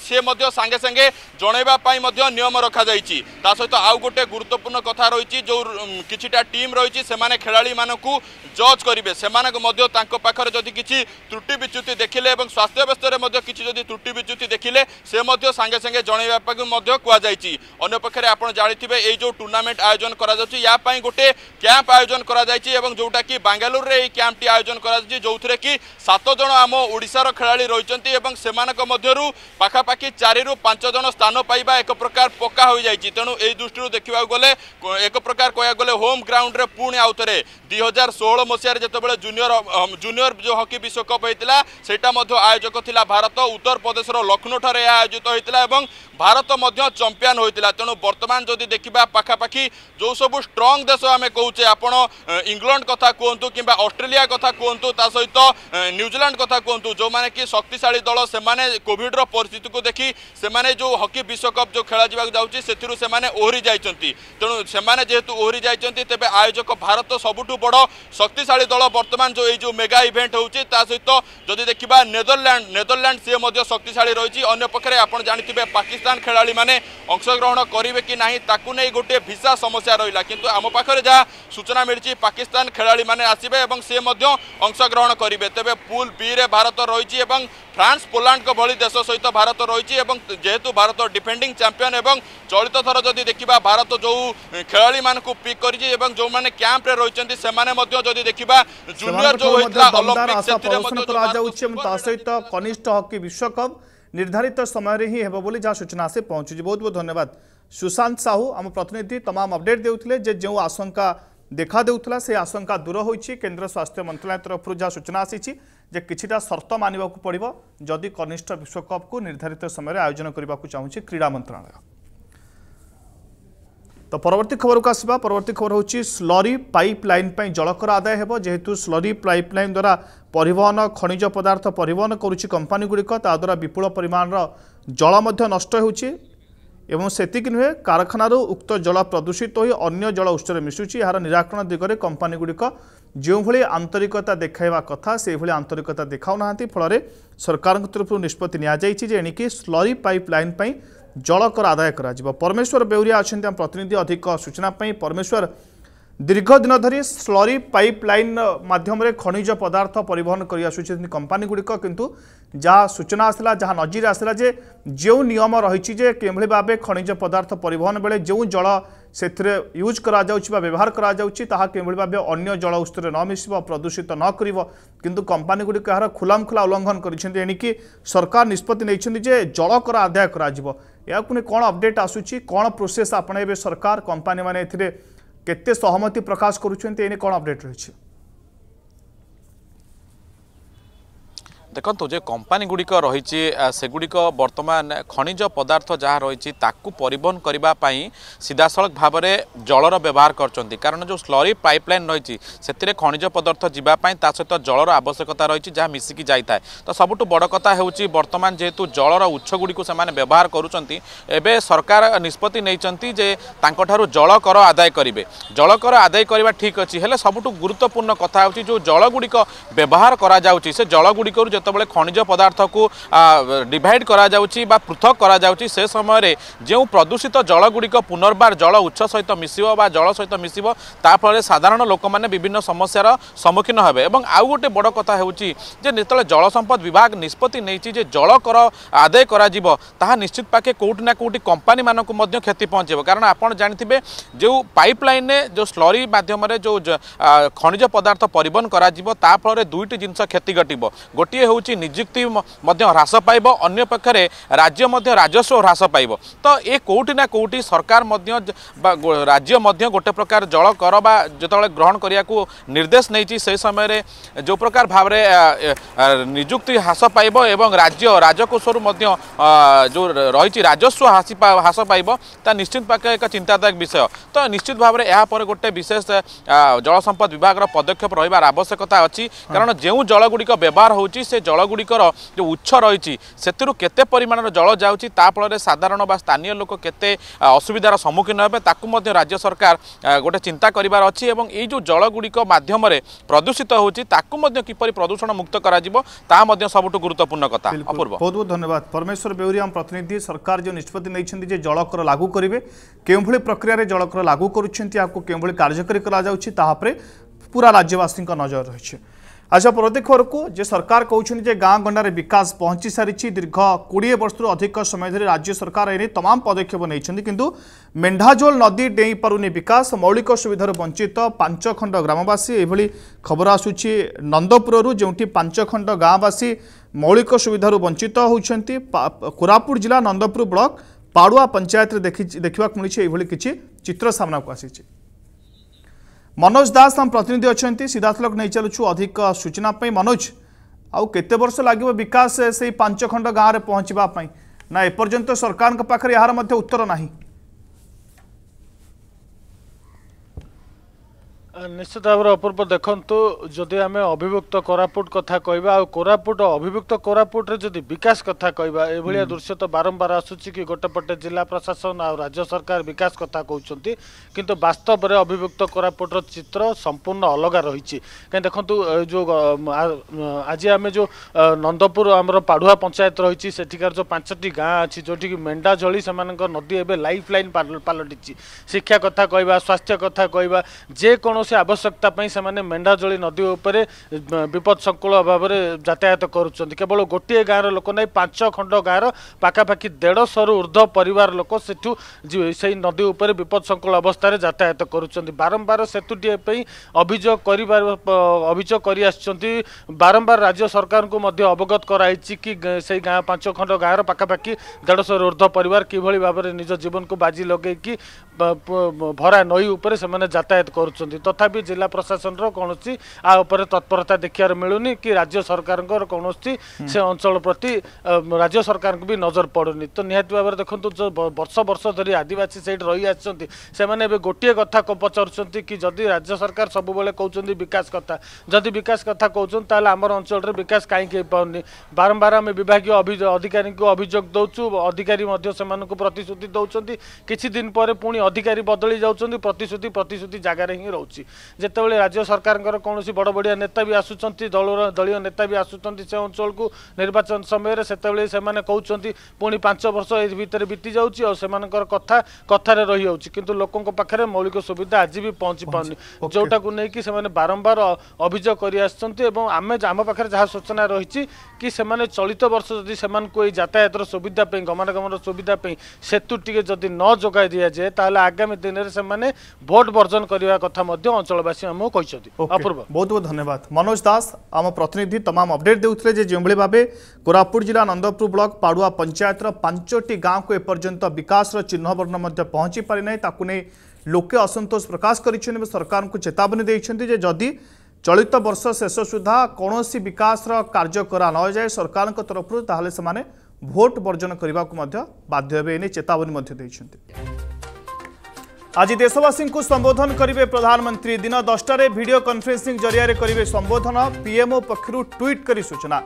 ସିଏ ମଧ୍ୟ ସାଙ୍ଗେ ସାଙ୍ଗେ ଜଣାଇବା ପାଇଁ ମଧ୍ୟ ନିୟମ ରଖାଯାଇଛି ତା ସହିତ ଆଉ ଗୋଟେ ଗୁରୁତ୍ୱପୂର୍ଣ୍ଣ କଥା ରହିଛି ଯେଉଁ କିଛିଟା ଟିମ୍ ରହିଛି ସେମାନେ ଖେଳାଳିମାନଙ୍କୁ ଜଜ୍ କରିବେ ସେମାନଙ୍କ ମଧ୍ୟ ତାଙ୍କ ପାଖରେ ଯଦି କିଛି ତ୍ରୁଟି ବିଚ୍ୟୁତି ଦେଖିଲେ ଏବଂ ସ୍ୱାସ୍ଥ୍ୟ ବ୍ୟବସ୍ଥାରେ ମଧ୍ୟ କିଛି ଯଦି ତ୍ରୁଟି ବିଚ୍ୟୁତି ଦେଖିଲେ ସେ ମଧ୍ୟ ସାଙ୍ଗେ ସାଙ୍ଗେ ଜଣାଇବା ପାଇଁ ମଧ୍ୟ କୁହାଯାଇଛି ଅନ୍ୟପକ୍ଷରେ ଆପଣ ଜାଣିଥିବେ ଏଇ ଯେଉଁ ଟୁର୍ଣ୍ଣାମେଣ୍ଟ ଆୟୋଜନ କରାଯାଉଛି ୟା ପାଇଁ গোটে ক্যাম্প আয়োজন করা যাইছি এবং যেটা কি বাঙ্গালুরুরে এই ক্যাম্পটি আয়োজন করা যাইছি যে কি সাত জন আম ওড়িশার খেলাড়ি রয়েছেন এবং সেমানক মধ্যরু পাখাপাখি চারিরু পাঁচ জন স্থান পাইবা এক প্রকার পকা হয়ে যাইছি তেণু এই দৃষ্টির দেখা গেলে এক প্রকার কয়া গেলে হোম গ্রাউন্ডরে পুনি আউথরে দুই হাজার ষোল মশায় যেতবে জুনিয়র জুনিয়র যে হকি বিশ্বকপ হয়েছিল সেটা মধ্য আয়োজক লা ভারত উত্তরপ্রদেশর লক্ষ্ণৌঠার আয়োজিত হয়েছিল এবং ভারত মধ্য চম্পিয়ান হয়েছিল তেণু বর্তমান যদি দেখা পাখাপাখি যে সবু স্ট্রং দেশ ସହ ଆମେ କହୁଛେ ଆପଣ ଇଂଲଣ୍ଡ କଥା କୁହନ୍ତୁ କିମ୍ବା ଅଷ୍ଟ୍ରେଲିଆ କଥା କୁହନ୍ତୁ ତା ସହିତ ନ୍ୟୁଜିଲାଣ୍ଡ କଥା କୁହନ୍ତୁ ଯେଉଁମାନେ କି ଶକ୍ତିଶାଳୀ ଦଳ ସେମାନେ କୋଭିଡ଼ର ପରିସ୍ଥିତିକୁ ଦେଖି ସେମାନେ ଯେଉଁ ହକି ବିଶ୍ୱକପ୍ ଯେଉଁ ଖେଳାଯିବାକୁ ଯାଉଛି ସେଥିରୁ ସେମାନେ ଓହରି ଯାଇଛନ୍ତି ତେଣୁ ସେମାନେ ଯେହେତୁ ଓହରି ଯାଇଛନ୍ତି ତେବେ ଆୟୋଜକ ଭାରତ ସବୁଠୁ ବଡ଼ ଶକ୍ତିଶାଳୀ ଦଳ ବର୍ତ୍ତମାନ ଯେଉଁ ଏଇ ଯେଉଁ ମେଗା ଇଭେଣ୍ଟ ହେଉଛି ତା ସହିତ ଯଦି ଦେଖିବା ନେଦରଲ୍ୟାଣ୍ଡ ନେଦରଲ୍ୟାଣ୍ଡ ସିଏ ମଧ୍ୟ ଶକ୍ତିଶାଳୀ ରହିଛି ଅନ୍ୟ ପକ୍ଷରେ ଆପଣ ଜାଣିଥିବେ ପାକିସ୍ତାନ ଖେଳାଳିମାନେ ଅଂଶଗ୍ରହଣ କରିବେ କି ନାହିଁ ତାକୁ ନେଇ ଗୋଟିଏ ଭିସା ସମସ୍ୟା ରହିଲା କିନ୍ତୁ ଆମ ପାଖରେ ପାଖରେ ଯାହା ସୂଚନା ମିଳିଛି ପାକିସ୍ତାନ ଖେଳାଳିମାନେ ଆସିବେ ଏବଂ ସେ ମଧ୍ୟ ଅଂଶଗ୍ରହଣ କରିବେ ତେବେ ପୁଲ୍ ବିରେ ଭାରତ ରହିଛି ଏବଂ ଫ୍ରାନ୍ସ ପୋଲାଣ୍ଡଙ୍କ ଭଳି ଦେଶ ସହିତ ଭାରତ ରହିଛି ଏବଂ ଯେହେତୁ ଭାରତ ଡିଫେଣ୍ଡିଂ ଚାମ୍ପିଅନ୍ ଏବଂ ଚଳିତ ଥର ଯଦି ଦେଖିବା ଭାରତ ଯେଉଁ ଖେଳାଳିମାନଙ୍କୁ ପିକ୍ କରିଛି ଏବଂ ଯେଉଁମାନେ କ୍ୟାମ୍ପରେ ରହିଛନ୍ତି ସେମାନେ ମଧ୍ୟ ଯଦି ଦେଖିବା ଜୁନିୟର ଯେଉଁ ହୋଇଥିଲା ଅଲମ୍ପିକ୍ ସେଥିରେ ମଧ୍ୟ କରାଯାଉଛି ଏବଂ ତା ସହିତ କନିଷ୍ଠ ହକି ବିଶ୍ୱକପ୍ ନିର୍ଦ୍ଧାରିତ ସମୟରେ ହିଁ ହେବ ବୋଲି ଯାହା ସୂଚନା ଆସି ପହଞ୍ଚୁଛି ବହୁତ ବହୁତ ଧନ୍ୟବାଦ ସୁଶାନ୍ତ ସାହୁ ଆମ ପ୍ରତିନିଧି ତମାମ ଅପଡେଟ୍ ଦେଉଥିଲେ ଯେ ଯେଉଁ ଆଶଙ୍କା ଦେଖାଦେଉଥିଲା ସେ ଆଶଙ୍କା ଦୂର ହୋଇଛି କେନ୍ଦ୍ର ସ୍ୱାସ୍ଥ୍ୟ ମନ୍ତ୍ରଣାଳୟ ତରଫରୁ ଯାହା ସୂଚନା ଆସିଛି ଯେ କିଛିଟା ସର୍ତ୍ତ ମାନିବାକୁ ପଡ଼ିବ ଯଦି କନିଷ୍ଠ ବିଶ୍ୱକପ୍କୁ ନିର୍ଦ୍ଧାରିତ ସମୟରେ ଆୟୋଜନ କରିବାକୁ ଚାହୁଁଛି କ୍ରୀଡ଼ା ମନ୍ତ୍ରଣାଳୟ ତ ପରବର୍ତ୍ତୀ ଖବରକୁ ଆସିବା ପରବର୍ତ୍ତୀ ଖବର ହେଉଛି ସ୍ଲରି ପାଇପ୍ ଲାଇନ୍ ପାଇଁ ଜଳକର ଆଦାୟ ହେବ ଯେହେତୁ ସ୍ଲରି ପାଇପ୍ ଲାଇନ୍ ଦ୍ୱାରା ପରିବହନ ଖଣିଜ ପଦାର୍ଥ ପରିବହନ କରୁଛି କମ୍ପାନୀଗୁଡ଼ିକ ତାଦ୍ୱାରା ବିପୁଳ ପରିମାଣର ଜଳ ମଧ୍ୟ ନଷ୍ଟ ହେଉଛି এবং সেতিকি নুহে কারখানারু উক্ত জল প্রদূষিত হয়ে অন্য জল উৎসরে মিশুচি এর নিরাকরণ দিগরে কোম্পানিগুড়ি যেভাবে আন্তরিকতা দেখাইবা কথা সেইভাবে আন্তরিকতা দেখাও না ফলে সরকার তরফ নিষ্পতি নিয়াযাই যে এণিকি স্লরি পাইপ লাইন জল কর আদায় করা পরমেশ্বর বেউরিয়া অনেক প্রতিনিধি অধিক সূচনা পরমেশ্বর দীর্ঘদিন ধর স্লরি পাইপ লাইন মাধ্যমে খনিজ পদার্থ পরিবহন করে আসুছেন কোম্পানিগুড়িক কিন্তু যা সূচনা আসলা যা নজির আসলা যে যে নিয়ম রয়েছে যে কিভাবে ভাবে খনিজ পদার্থ পরিবহন বেড়ে যে জল ସେଥିରେ ୟୁଜ୍ କରାଯାଉଛି ବା ବ୍ୟବହାର କରାଯାଉଛି ତାହା କିଭଳି ଭାବେ ଅନ୍ୟ ଜଳ ଉତ୍ସରେ ନ ମିଶିବ ପ୍ରଦୂଷିତ ନ କରିବ କିନ୍ତୁ କମ୍ପାନୀଗୁଡ଼ିକ ଏହାର ଖୋଲାମଖୋଲା ଉଲ୍ଲଙ୍ଘନ କରିଛନ୍ତି ଏଣିକି ସରକାର ନିଷ୍ପତ୍ତି ନେଇଛନ୍ତି ଯେ ଜଳ କର ଆଦାୟ କରାଯିବ ଏହାକୁ ନେଇ କ'ଣ ଅପଡ଼େଟ୍ ଆସୁଛି କ'ଣ ପ୍ରୋସେସ୍ ଆପଣେଇବେ ସରକାର କମ୍ପାନୀମାନେ ଏଥିରେ কেতে সহমতি প্রকাশ করছেন এনে কোণ অপডেট রয়েছে দেখুন যে কোম্পানিগুড়িক রয়েছে সেগুড়িক বর্তমান খনিজ পদার্থ যা রয়েছে তাকে পরিবহন করা সিধাসলখ ভাবে জলর ব্যবহার করছেন কারণ যে স্লরি পাইপলাইন রয়েছে সেতিরে খনিজ পদার্থ যা তা সহ জলর আবশ্যকতা রয়েছে যা মিশিকি যাই থাকে তো সবুঠ বড় কথা হচ্ছে বর্তমান যেহেতু জলর উৎসগুড়ি সে ব্যবহার করছেন এবে সরকার নিষ্পতি নিয়েছেন যে তাঁর জল কর আদায় করবে জল কর আদায় করা ঠিক অছি হলে সবুঠ গুরুত্বপূর্ণ কথা হচ্ছে যে জলগুড়ি ব্যবহার করা যাচ্ছে সে জলগুড়ি যেত যেতবে খনিজ পদার্থকু ডিভাইড করা যাচ্ছে বা পৃথক করা যাচ্ছে সে সময় যে প্রদূষিত জলগুড়ি পুনর্বার জল উৎস সহ মিশিব বা জল সহ মিশিব তা ফলে সাধারণ লোক মানে বিভিন্ন সমস্যার সম্মুখীন হবে এবং আউ গোটে বড় কথা হচ্ছে যে যেতবে জল সম্পদ বিভাগ নিষ্পতি নিয়েছি যে জল কর আদায় করা যাব তাহা নিশ্চিত পাখে কোটি না কোটি কোম্পানি মানুষ ক্ষতি পৌঁছব কারণ আপনার জাঁথিবে যে পাইপ লাইনে যে স্লরি মাধ্যমে যে খনিজ পদার্থ পরিবহন করা যা ফলে দুইটি জিনিস ক্ষতি ঘটব গোটিয়ে হচ্ছে ହେଉଛି ନିଯୁକ୍ତି ମଧ୍ୟ ହ୍ରାସ ପାଇବ ଅନ୍ୟପକ୍ଷରେ ରାଜ୍ୟ ମଧ୍ୟ ରାଜସ୍ୱ ହ୍ରାସ ପାଇବ ତ ଏ କେଉଁଠି ନା କେଉଁଠି ସରକାର ମଧ୍ୟ ବା ରାଜ୍ୟ ମଧ୍ୟ ଗୋଟେ ପ୍ରକାର ଜଳ କର ବା ଯେତେବେଳେ ଗ୍ରହଣ କରିବାକୁ ନିର୍ଦ୍ଦେଶ ନେଇଛି ସେହି ସମୟରେ ଯେଉଁ ପ୍ରକାର ଭାବରେ ନିଯୁକ୍ତି ହ୍ରାସ ପାଇବ ଏବଂ ରାଜ୍ୟ ରାଜକୋଷରୁ ମଧ୍ୟ ଯେଉଁ ରହିଛି ରାଜସ୍ୱ ହ୍ରାସି ହ୍ରାସ ପାଇବ ତା ନିଶ୍ଚିତ ପାଖେ ଏକ ଚିନ୍ତାଦାୟକ ବିଷୟ ତ ନିଶ୍ଚିତ ଭାବରେ ଏହାପରେ ଗୋଟେ ବିଶେଷ ଜଳସମ୍ପଦ ବିଭାଗର ପଦକ୍ଷେପ ରହିବାର ଆବଶ୍ୟକତା ଅଛି କାରଣ ଯେଉଁ ଜଳଗୁଡ଼ିକ ବ୍ୟବହାର ହେଉଛି ସେ ସେ ଜଳଗୁଡ଼ିକର ଯେଉଁ ଉଚ୍ଛ ରହିଛି ସେଥିରୁ କେତେ ପରିମାଣର ଜଳ ଯାଉଛି ତା ଫଳରେ ସାଧାରଣ ବା ସ୍ଥାନୀୟ ଲୋକ କେତେ ଅସୁବିଧାର ସମ୍ମୁଖୀନ ହେବେ ତାକୁ ମଧ୍ୟ ରାଜ୍ୟ ସରକାର ଗୋଟେ ଚିନ୍ତା କରିବାର ଅଛି ଏବଂ ଏଇ ଯେଉଁ ଜଳଗୁଡ଼ିକ ମାଧ୍ୟମରେ ପ୍ରଦୂଷିତ ହେଉଛି ତାକୁ ମଧ୍ୟ କିପରି ପ୍ରଦୂଷଣ ମୁକ୍ତ କରାଯିବ ତାହା ମଧ୍ୟ ସବୁଠୁ ଗୁରୁତ୍ୱପୂର୍ଣ୍ଣ କଥା ଅପୂର୍ବ ବହୁତ ବହୁତ ଧନ୍ୟବାଦ ପରମେଶ୍ୱର ବେହୁରୀ ଆମ ପ୍ରତିନିଧି ସରକାର ଯେଉଁ ନିଷ୍ପତ୍ତି ନେଇଛନ୍ତି ଯେ ଜଳକର ଲାଗୁ କରିବେ କେଉଁଭଳି ପ୍ରକ୍ରିୟାରେ ଜଳକର ଲାଗୁ କରୁଛନ୍ତି ଆକୁ କେଉଁଭଳି କାର୍ଯ୍ୟକାରୀ କରାଯାଉଛି ତାହା ଉପରେ ପୁରା ରାଜ୍ୟବାସୀଙ୍କ ନଜର ରହିଛି ଆଚ୍ଛା ପ୍ରତ୍ୟକ୍ଷ ଆଡ଼କୁ ଯେ ସରକାର କହୁଛନ୍ତି ଯେ ଗାଁ ଗଣ୍ଡାରେ ବିକାଶ ପହଞ୍ଚି ସାରିଛି ଦୀର୍ଘ କୋଡ଼ିଏ ବର୍ଷରୁ ଅଧିକ ସମୟ ଧରି ରାଜ୍ୟ ସରକାର ଏନେଇ ତମାମ ପଦକ୍ଷେପ ନେଇଛନ୍ତି କିନ୍ତୁ ମେଣ୍ଢାଜୋଲ ନଦୀ ଡେଇଁପାରୁନି ବିକାଶ ମୌଳିକ ସୁବିଧାରୁ ବଞ୍ଚିତ ପାଞ୍ଚଖଣ୍ଡ ଗ୍ରାମବାସୀ ଏଭଳି ଖବର ଆସୁଛି ନନ୍ଦପୁରରୁ ଯେଉଁଠି ପାଞ୍ଚଖଣ୍ଡ ଗାଁବାସୀ ମୌଳିକ ସୁବିଧାରୁ ବଞ୍ଚିତ ହେଉଛନ୍ତି କୋରାପୁଟ ଜିଲ୍ଲା ନନ୍ଦପୁର ବ୍ଲକ ପାଡ଼ୁଆ ପଞ୍ଚାୟତରେ ଦେଖି ଦେଖିବାକୁ ମିଳିଛି ଏଭଳି କିଛି ଚିତ୍ର ସାମ୍ନାକୁ ଆସିଛି मनोज दास आम प्रतिनिधि अच्छा सीधासलख नहीं चलु अधिक सूचनापी मनोज आउ केते वर्ष लगे विकास से पांच खंड गाँव में पहुँचापी ना एपर्तंत सरकार यार उत्तर नहीं ନିଶ୍ଚିତ ଭାବରେ ଅପୂର୍ବ ଦେଖନ୍ତୁ ଯଦି ଆମେ ଅଭିଭୁକ୍ତ କୋରାପୁଟ କଥା କହିବା ଆଉ କୋରାପୁଟ ଅଭିଭୁକ୍ତ କୋରାପୁଟରେ ଯଦି ବିକାଶ କଥା କହିବା ଏଭଳିଆ ଦୃଶ୍ୟ ତ ବାରମ୍ବାର ଆସୁଛି କି ଗୋଟେ ପଟେ ଜିଲ୍ଲା ପ୍ରଶାସନ ଆଉ ରାଜ୍ୟ ସରକାର ବିକାଶ କଥା କହୁଛନ୍ତି କିନ୍ତୁ ବାସ୍ତବରେ ଅଭିଭୁକ୍ତ କୋରାପୁଟର ଚିତ୍ର ସମ୍ପୂର୍ଣ୍ଣ ଅଲଗା ରହିଛି କାହିଁକି ଦେଖନ୍ତୁ ଯେଉଁ ଆଜି ଆମେ ଯେଉଁ ନନ୍ଦପୁର ଆମର ପାଢୁଆ ପଞ୍ଚାୟତ ରହିଛି ସେଠିକାର ଯେଉଁ ପାଞ୍ଚଟି ଗାଁ ଅଛି ଯେଉଁଠିକି ମେଣ୍ଢା ଜଳି ସେମାନଙ୍କ ନଦୀ ଏବେ ଲାଇଫ୍ ଲାଇନ୍ ପାଲଟିଛି ଶିକ୍ଷା କଥା କହିବା ସ୍ୱାସ୍ଥ୍ୟ କଥା କହିବା ଯେକୌଣସି आवश्यकताप मेणाजोली नदी विपदसङ्कुल रे जातायात गरुन्छ केवल गोटी गांर लोक नै पाँच खण्ड गाँ र पाखि देढश रु ऊर्ध्ध्व परिवार जे सेई नदी संकुल अवस्था जातायात गरुन चाहिँ बारम्बार करि पनि अभियोग राज्य सरकार को मध्य अवगत गराइ कि सही गाँ पाँच खण्ड गांर पाका पाकी 150 रु परिवार कि भावर निज जीवनको बाजि लगैक भरानही जातायात गरुन्छ तथापि कि राज्य सरकारको से सञ्चल प्रति राज्य को भी नजर पढुन त निति भावर जो वर्ष वर्ष धरी आदिवासी सेट रहिआसिसँग ए गोटे कथा पचान्छ कि राज्य सरकार सबैबे कि बिकास कथास कथाम अञ्चल बिकास कहीँकै पाउनु बारम्बार आम विभागीय अभि अधिक अभियु देउछु अधिक प्रतिश्रुति देउन चाहिँ दिन पर अधिकारी अधिक बदलिउँछ प्रतिश्रुति प्रतिश्रुति जगार हिँड्छ ଯେତେବେଳେ ରାଜ୍ୟ ସରକାରଙ୍କର କୌଣସି ବଡ଼ ବଡ଼ିଆ ନେତା ବି ଆସୁଛନ୍ତି ଦଳର ଦଳୀୟ ନେତା ବି ଆସୁଛନ୍ତି ସେ ଅଞ୍ଚଳକୁ ନିର୍ବାଚନ ସମୟରେ ସେତେବେଳେ ସେମାନେ କହୁଛନ୍ତି ପୁଣି ପାଞ୍ଚ ବର୍ଷ ଏ ଭିତରେ ବିତିଯାଉଛି ଆଉ ସେମାନଙ୍କର କଥା କଥାରେ ରହିଯାଉଛି କିନ୍ତୁ ଲୋକଙ୍କ ପାଖରେ ମୌଳିକ ସୁବିଧା ଆଜି ବି ପହଞ୍ଚି ପାରୁନି ଯେଉଁଟାକୁ ନେଇକି ସେମାନେ ବାରମ୍ବାର ଅଭିଯୋଗ କରିଆସୁଛନ୍ତି ଏବଂ ଆମେ ଆମ ପାଖରେ ଯାହା ସୂଚନା ରହିଛି କି ସେମାନେ ଚଳିତ ବର୍ଷ ଯଦି ସେମାନଙ୍କୁ ଏଇ ଯାତାୟାତର ସୁବିଧା ପାଇଁ ଗମନାଗମନର ସୁବିଧା ପାଇଁ ସେତୁ ଟିକେ ଯଦି ନ ଯୋଗାଇ ଦିଆଯାଏ ତାହେଲେ ଆଗାମୀ ଦିନରେ ସେମାନେ ଭୋଟ୍ ବର୍ଜନ କରିବା କଥା ମଧ୍ୟ অঞ্চলবাসী আমি কিন্তু অপূর্ব বহুত বহুত ধন্যবাদ মনোজ দাস আমার প্রতিনিধি তমাম অপডেট দেউলে যে যেভাবে ভাবে কোরাপুট জেলা নন্দপুর ব্লক পাড়ুয়া পঞ্চায়েতর পাঁচটি গাঁকু এপর্যন্ত বিকাশর চিহ্নবর্ণ পৌঁছি পারি না তাকে লোকে অসন্তোষ প্রকাশ করেছেন এবং সরকার চেতাবনী দিয়েছেন যে যদি চলিত বর্ষ শেষ সুদ্ধা কৌশি বিকাশর কার্য করা নযায় সরকার তরফ তাহলে সে ভোট বর্জন করা বাধ্য হবে এনে চেতাবনী দিয়েছেন आज देशवासी को संबोधन करेंगे प्रधानमंत्री दिन दसटा भिड कनफरेन्सी जरिया करेंगे संबोधन पीएमओ पक्षर ट्विट कर सूचना